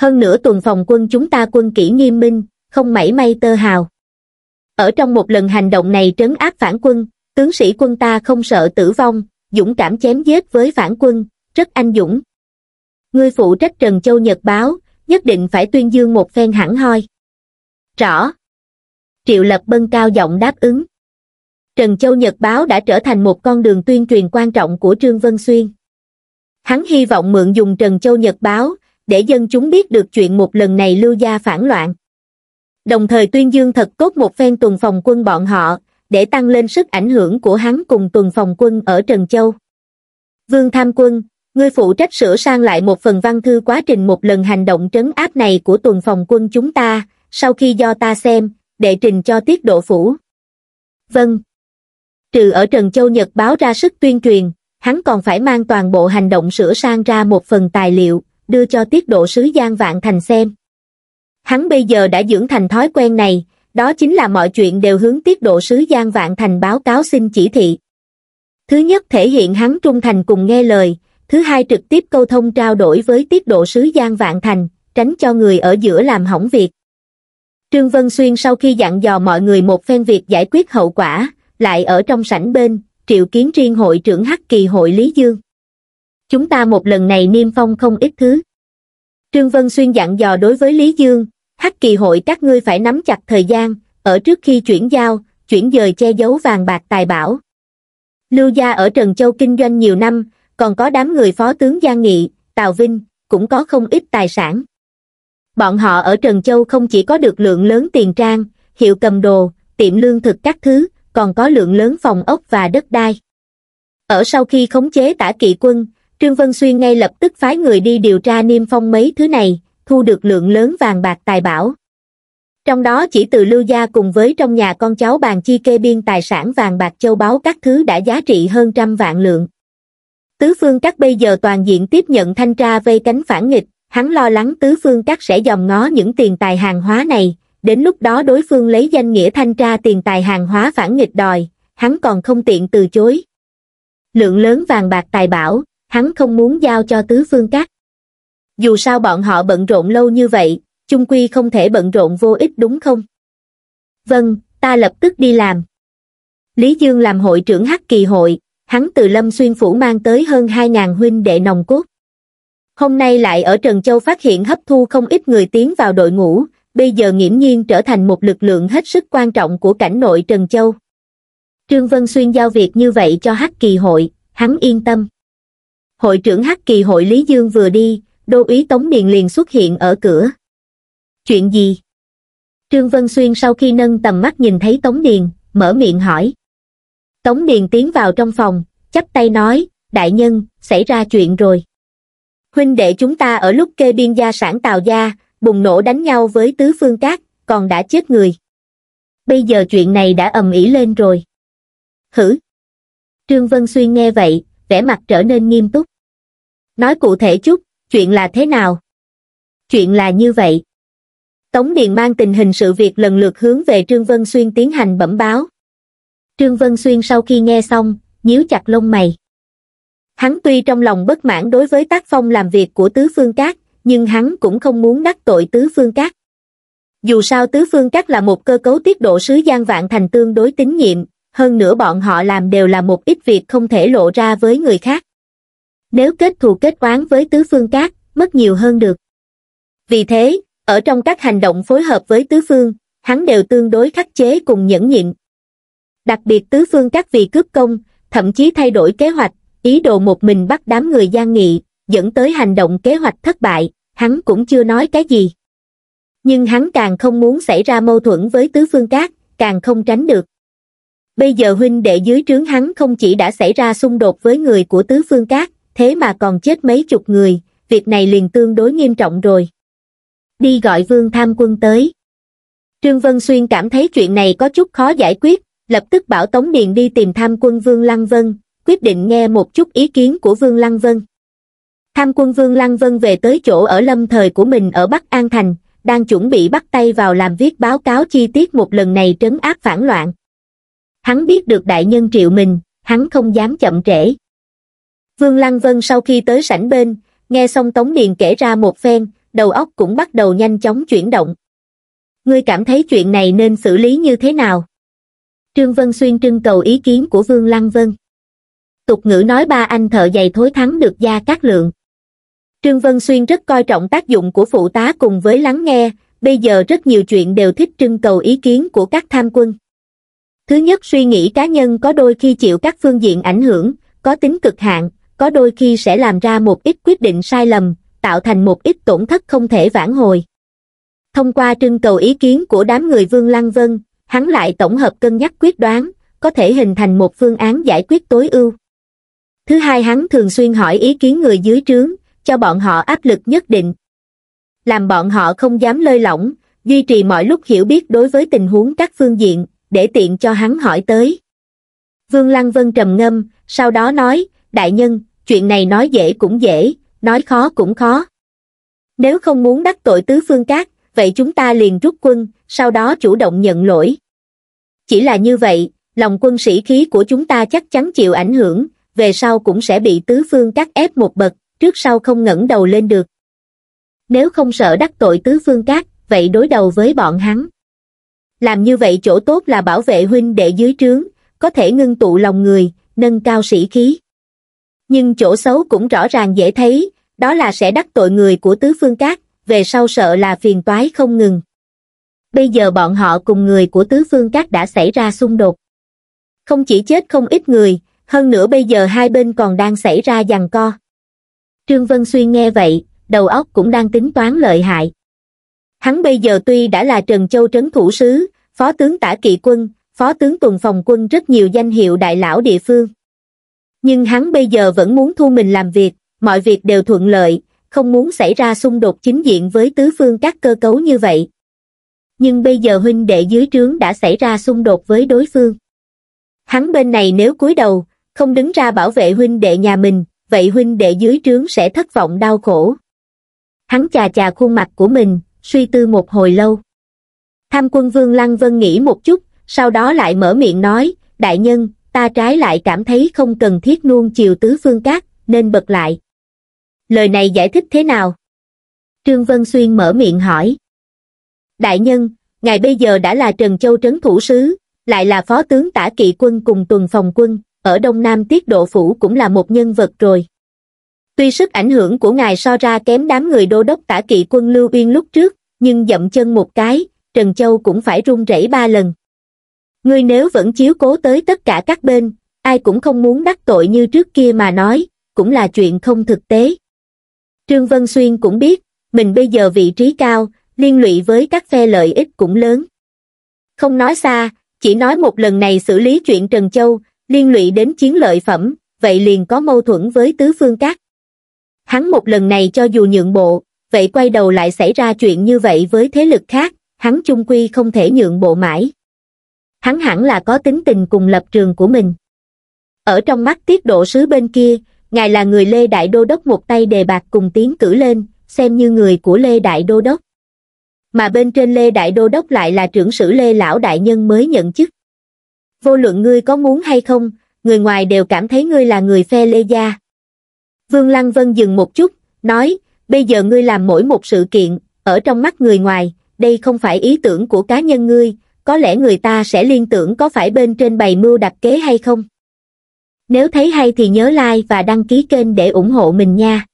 Hơn nữa tuần phòng quân chúng ta quân kỹ nghiêm minh, không mảy may tơ hào. Ở trong một lần hành động này trấn áp phản quân, tướng sĩ quân ta không sợ tử vong, dũng cảm chém giết với phản quân, rất anh dũng, ngươi phụ trách Trần Châu Nhật Báo, nhất định phải tuyên dương một phen hẳn hoi. Rõ. Triệu Lập Bân cao giọng đáp ứng. Trần Châu Nhật Báo đã trở thành một con đường tuyên truyền quan trọng của Trương Vân Xuyên. Hắn hy vọng mượn dùng Trần Châu Nhật Báo, để dân chúng biết được chuyện một lần này lưu gia phản loạn. Đồng thời tuyên dương thật tốt một phen tuần phòng quân bọn họ, để tăng lên sức ảnh hưởng của hắn cùng tuần phòng quân ở Trần Châu. Vương Tham Quân, Ngươi phụ trách sửa sang lại một phần văn thư quá trình một lần hành động trấn áp này của tuần phòng quân chúng ta, sau khi do ta xem, đệ trình cho tiết độ phủ. Vâng. Trừ ở Trần Châu Nhật báo ra sức tuyên truyền, hắn còn phải mang toàn bộ hành động sửa sang ra một phần tài liệu, đưa cho tiết độ sứ Giang Vạn Thành xem. Hắn bây giờ đã dưỡng thành thói quen này, đó chính là mọi chuyện đều hướng tiết độ sứ Giang Vạn Thành báo cáo xin chỉ thị. Thứ nhất thể hiện hắn trung thành cùng nghe lời, thứ hai trực tiếp câu thông trao đổi với tiết độ sứ Giang Vạn Thành, tránh cho người ở giữa làm hỏng việc. Trương Vân Xuyên sau khi dặn dò mọi người một phen việc giải quyết hậu quả, lại ở trong sảnh bên, triệu kiến riêng hội trưởng Hắc Kỳ hội Lý Dương. Chúng ta một lần này niêm phong không ít thứ. Trương Vân Xuyên dặn dò đối với Lý Dương, Hắc Kỳ hội các ngươi phải nắm chặt thời gian, ở trước khi chuyển giao, chuyển dời che giấu vàng bạc tài bảo. Lưu gia ở Trần Châu kinh doanh nhiều năm, còn có đám người phó tướng Giang Nghị, Tào Vinh, cũng có không ít tài sản. Bọn họ ở Trần Châu không chỉ có được lượng lớn tiền trang, hiệu cầm đồ, tiệm lương thực các thứ, còn có lượng lớn phòng ốc và đất đai. Ở sau khi khống chế tả kỵ quân, Trương Vân Xuyên ngay lập tức phái người đi điều tra niêm phong mấy thứ này, thu được lượng lớn vàng bạc tài bảo. Trong đó chỉ từ lưu gia cùng với trong nhà con cháu bàn chi kê biên tài sản vàng bạc châu báu các thứ đã giá trị hơn trăm vạn lượng tứ phương các bây giờ toàn diện tiếp nhận thanh tra vây cánh phản nghịch, hắn lo lắng tứ phương các sẽ dòm ngó những tiền tài hàng hóa này, đến lúc đó đối phương lấy danh nghĩa thanh tra tiền tài hàng hóa phản nghịch đòi, hắn còn không tiện từ chối. Lượng lớn vàng bạc tài bảo, hắn không muốn giao cho tứ phương các. Dù sao bọn họ bận rộn lâu như vậy, chung quy không thể bận rộn vô ích đúng không? Vâng, ta lập tức đi làm. Lý Dương làm hội trưởng Hắc Kỳ hội, hắn từ lâm xuyên phủ mang tới hơn hai ngàn huynh đệ nồng cốt hôm nay lại ở trần châu phát hiện hấp thu không ít người tiến vào đội ngũ bây giờ nghiễm nhiên trở thành một lực lượng hết sức quan trọng của cảnh nội trần châu trương vân xuyên giao việc như vậy cho hắc kỳ hội hắn yên tâm hội trưởng hắc kỳ hội lý dương vừa đi đô Ý tống điền liền xuất hiện ở cửa chuyện gì trương vân xuyên sau khi nâng tầm mắt nhìn thấy tống điền mở miệng hỏi tống điền tiến vào trong phòng chắp tay nói đại nhân xảy ra chuyện rồi huynh đệ chúng ta ở lúc kê biên gia sản tàu gia bùng nổ đánh nhau với tứ phương cát còn đã chết người bây giờ chuyện này đã ầm ĩ lên rồi hử trương vân xuyên nghe vậy vẻ mặt trở nên nghiêm túc nói cụ thể chút chuyện là thế nào chuyện là như vậy tống điền mang tình hình sự việc lần lượt hướng về trương vân xuyên tiến hành bẩm báo Trương Vân Xuyên sau khi nghe xong, nhíu chặt lông mày. Hắn tuy trong lòng bất mãn đối với tác phong làm việc của Tứ Phương Cát, nhưng hắn cũng không muốn đắc tội Tứ Phương Cát. Dù sao Tứ Phương Cát là một cơ cấu tiết độ sứ Giang Vạn Thành tương đối tín nhiệm, hơn nữa bọn họ làm đều là một ít việc không thể lộ ra với người khác. Nếu kết thù kết oán với Tứ Phương Cát, mất nhiều hơn được. Vì thế, ở trong các hành động phối hợp với Tứ Phương, hắn đều tương đối khắc chế cùng nhẫn nhịn, đặc biệt tứ phương các vị cướp công thậm chí thay đổi kế hoạch ý đồ một mình bắt đám người gian nghị dẫn tới hành động kế hoạch thất bại hắn cũng chưa nói cái gì nhưng hắn càng không muốn xảy ra mâu thuẫn với tứ phương các càng không tránh được bây giờ huynh đệ dưới trướng hắn không chỉ đã xảy ra xung đột với người của tứ phương các thế mà còn chết mấy chục người việc này liền tương đối nghiêm trọng rồi đi gọi vương tham quân tới trương vân xuyên cảm thấy chuyện này có chút khó giải quyết lập tức bảo Tống Điền đi tìm tham quân Vương Lăng Vân, quyết định nghe một chút ý kiến của Vương Lăng Vân. Tham quân Vương Lăng Vân về tới chỗ ở lâm thời của mình ở Bắc An Thành, đang chuẩn bị bắt tay vào làm viết báo cáo chi tiết một lần này trấn áp phản loạn. Hắn biết được đại nhân triệu mình, hắn không dám chậm trễ. Vương Lăng Vân sau khi tới sảnh bên, nghe xong Tống Điền kể ra một phen, đầu óc cũng bắt đầu nhanh chóng chuyển động. Ngươi cảm thấy chuyện này nên xử lý như thế nào? trương vân xuyên trưng cầu ý kiến của vương lăng vân tục ngữ nói ba anh thợ giày thối thắng được gia các lượng trương vân xuyên rất coi trọng tác dụng của phụ tá cùng với lắng nghe bây giờ rất nhiều chuyện đều thích trưng cầu ý kiến của các tham quân thứ nhất suy nghĩ cá nhân có đôi khi chịu các phương diện ảnh hưởng có tính cực hạn có đôi khi sẽ làm ra một ít quyết định sai lầm tạo thành một ít tổn thất không thể vãn hồi thông qua trưng cầu ý kiến của đám người vương lăng vân hắn lại tổng hợp cân nhắc quyết đoán, có thể hình thành một phương án giải quyết tối ưu. Thứ hai hắn thường xuyên hỏi ý kiến người dưới trướng, cho bọn họ áp lực nhất định. Làm bọn họ không dám lơi lỏng, duy trì mọi lúc hiểu biết đối với tình huống các phương diện, để tiện cho hắn hỏi tới. Vương Lăng Vân trầm ngâm, sau đó nói, đại nhân, chuyện này nói dễ cũng dễ, nói khó cũng khó. Nếu không muốn đắc tội tứ phương các, vậy chúng ta liền rút quân, sau đó chủ động nhận lỗi chỉ là như vậy lòng quân sĩ khí của chúng ta chắc chắn chịu ảnh hưởng về sau cũng sẽ bị tứ phương cắt ép một bậc trước sau không ngẩng đầu lên được nếu không sợ đắc tội tứ phương cát vậy đối đầu với bọn hắn làm như vậy chỗ tốt là bảo vệ huynh đệ dưới trướng có thể ngưng tụ lòng người nâng cao sĩ khí nhưng chỗ xấu cũng rõ ràng dễ thấy đó là sẽ đắc tội người của tứ phương cát về sau sợ là phiền toái không ngừng bây giờ bọn họ cùng người của tứ phương các đã xảy ra xung đột. Không chỉ chết không ít người, hơn nữa bây giờ hai bên còn đang xảy ra giằng co. Trương Vân Xuyên nghe vậy, đầu óc cũng đang tính toán lợi hại. Hắn bây giờ tuy đã là Trần Châu trấn thủ sứ, phó tướng tả kỵ quân, phó tướng tuần phòng quân rất nhiều danh hiệu đại lão địa phương. Nhưng hắn bây giờ vẫn muốn thu mình làm việc, mọi việc đều thuận lợi, không muốn xảy ra xung đột chính diện với tứ phương các cơ cấu như vậy, nhưng bây giờ huynh đệ dưới trướng đã xảy ra xung đột với đối phương. Hắn bên này nếu cúi đầu, không đứng ra bảo vệ huynh đệ nhà mình, vậy huynh đệ dưới trướng sẽ thất vọng đau khổ. Hắn chà chà khuôn mặt của mình, suy tư một hồi lâu. Tham quân Vương Lăng Vân nghĩ một chút, sau đó lại mở miệng nói, đại nhân, ta trái lại cảm thấy không cần thiết nuông chiều tứ phương cát, nên bật lại. Lời này giải thích thế nào? Trương Vân Xuyên mở miệng hỏi đại nhân, ngài bây giờ đã là Trần Châu Trấn Thủ Sứ, lại là Phó tướng Tả Kỵ Quân cùng tuần phòng quân, ở Đông Nam Tiết Độ Phủ cũng là một nhân vật rồi. Tuy sức ảnh hưởng của ngài so ra kém đám người đô đốc Tả Kỵ Quân Lưu Uyên lúc trước, nhưng dậm chân một cái, Trần Châu cũng phải run rẩy ba lần. Ngươi nếu vẫn chiếu cố tới tất cả các bên, ai cũng không muốn đắc tội như trước kia mà nói, cũng là chuyện không thực tế. Trương Vân Xuyên cũng biết, mình bây giờ vị trí cao, liên lụy với các phe lợi ích cũng lớn. Không nói xa, chỉ nói một lần này xử lý chuyện Trần Châu, liên lụy đến chiến lợi phẩm, vậy liền có mâu thuẫn với tứ phương các. Hắn một lần này cho dù nhượng bộ, vậy quay đầu lại xảy ra chuyện như vậy với thế lực khác, hắn chung quy không thể nhượng bộ mãi. Hắn hẳn là có tính tình cùng lập trường của mình. Ở trong mắt tiết độ sứ bên kia, ngài là người Lê Đại Đô Đốc một tay đề bạc cùng tiến cử lên, xem như người của Lê Đại Đô Đốc mà bên trên Lê Đại Đô Đốc lại là trưởng sử Lê Lão Đại Nhân mới nhận chức. Vô luận ngươi có muốn hay không, người ngoài đều cảm thấy ngươi là người phe Lê Gia. Vương Lăng Vân dừng một chút, nói, bây giờ ngươi làm mỗi một sự kiện, ở trong mắt người ngoài, đây không phải ý tưởng của cá nhân ngươi, có lẽ người ta sẽ liên tưởng có phải bên trên bày mưu đặt kế hay không. Nếu thấy hay thì nhớ like và đăng ký kênh để ủng hộ mình nha.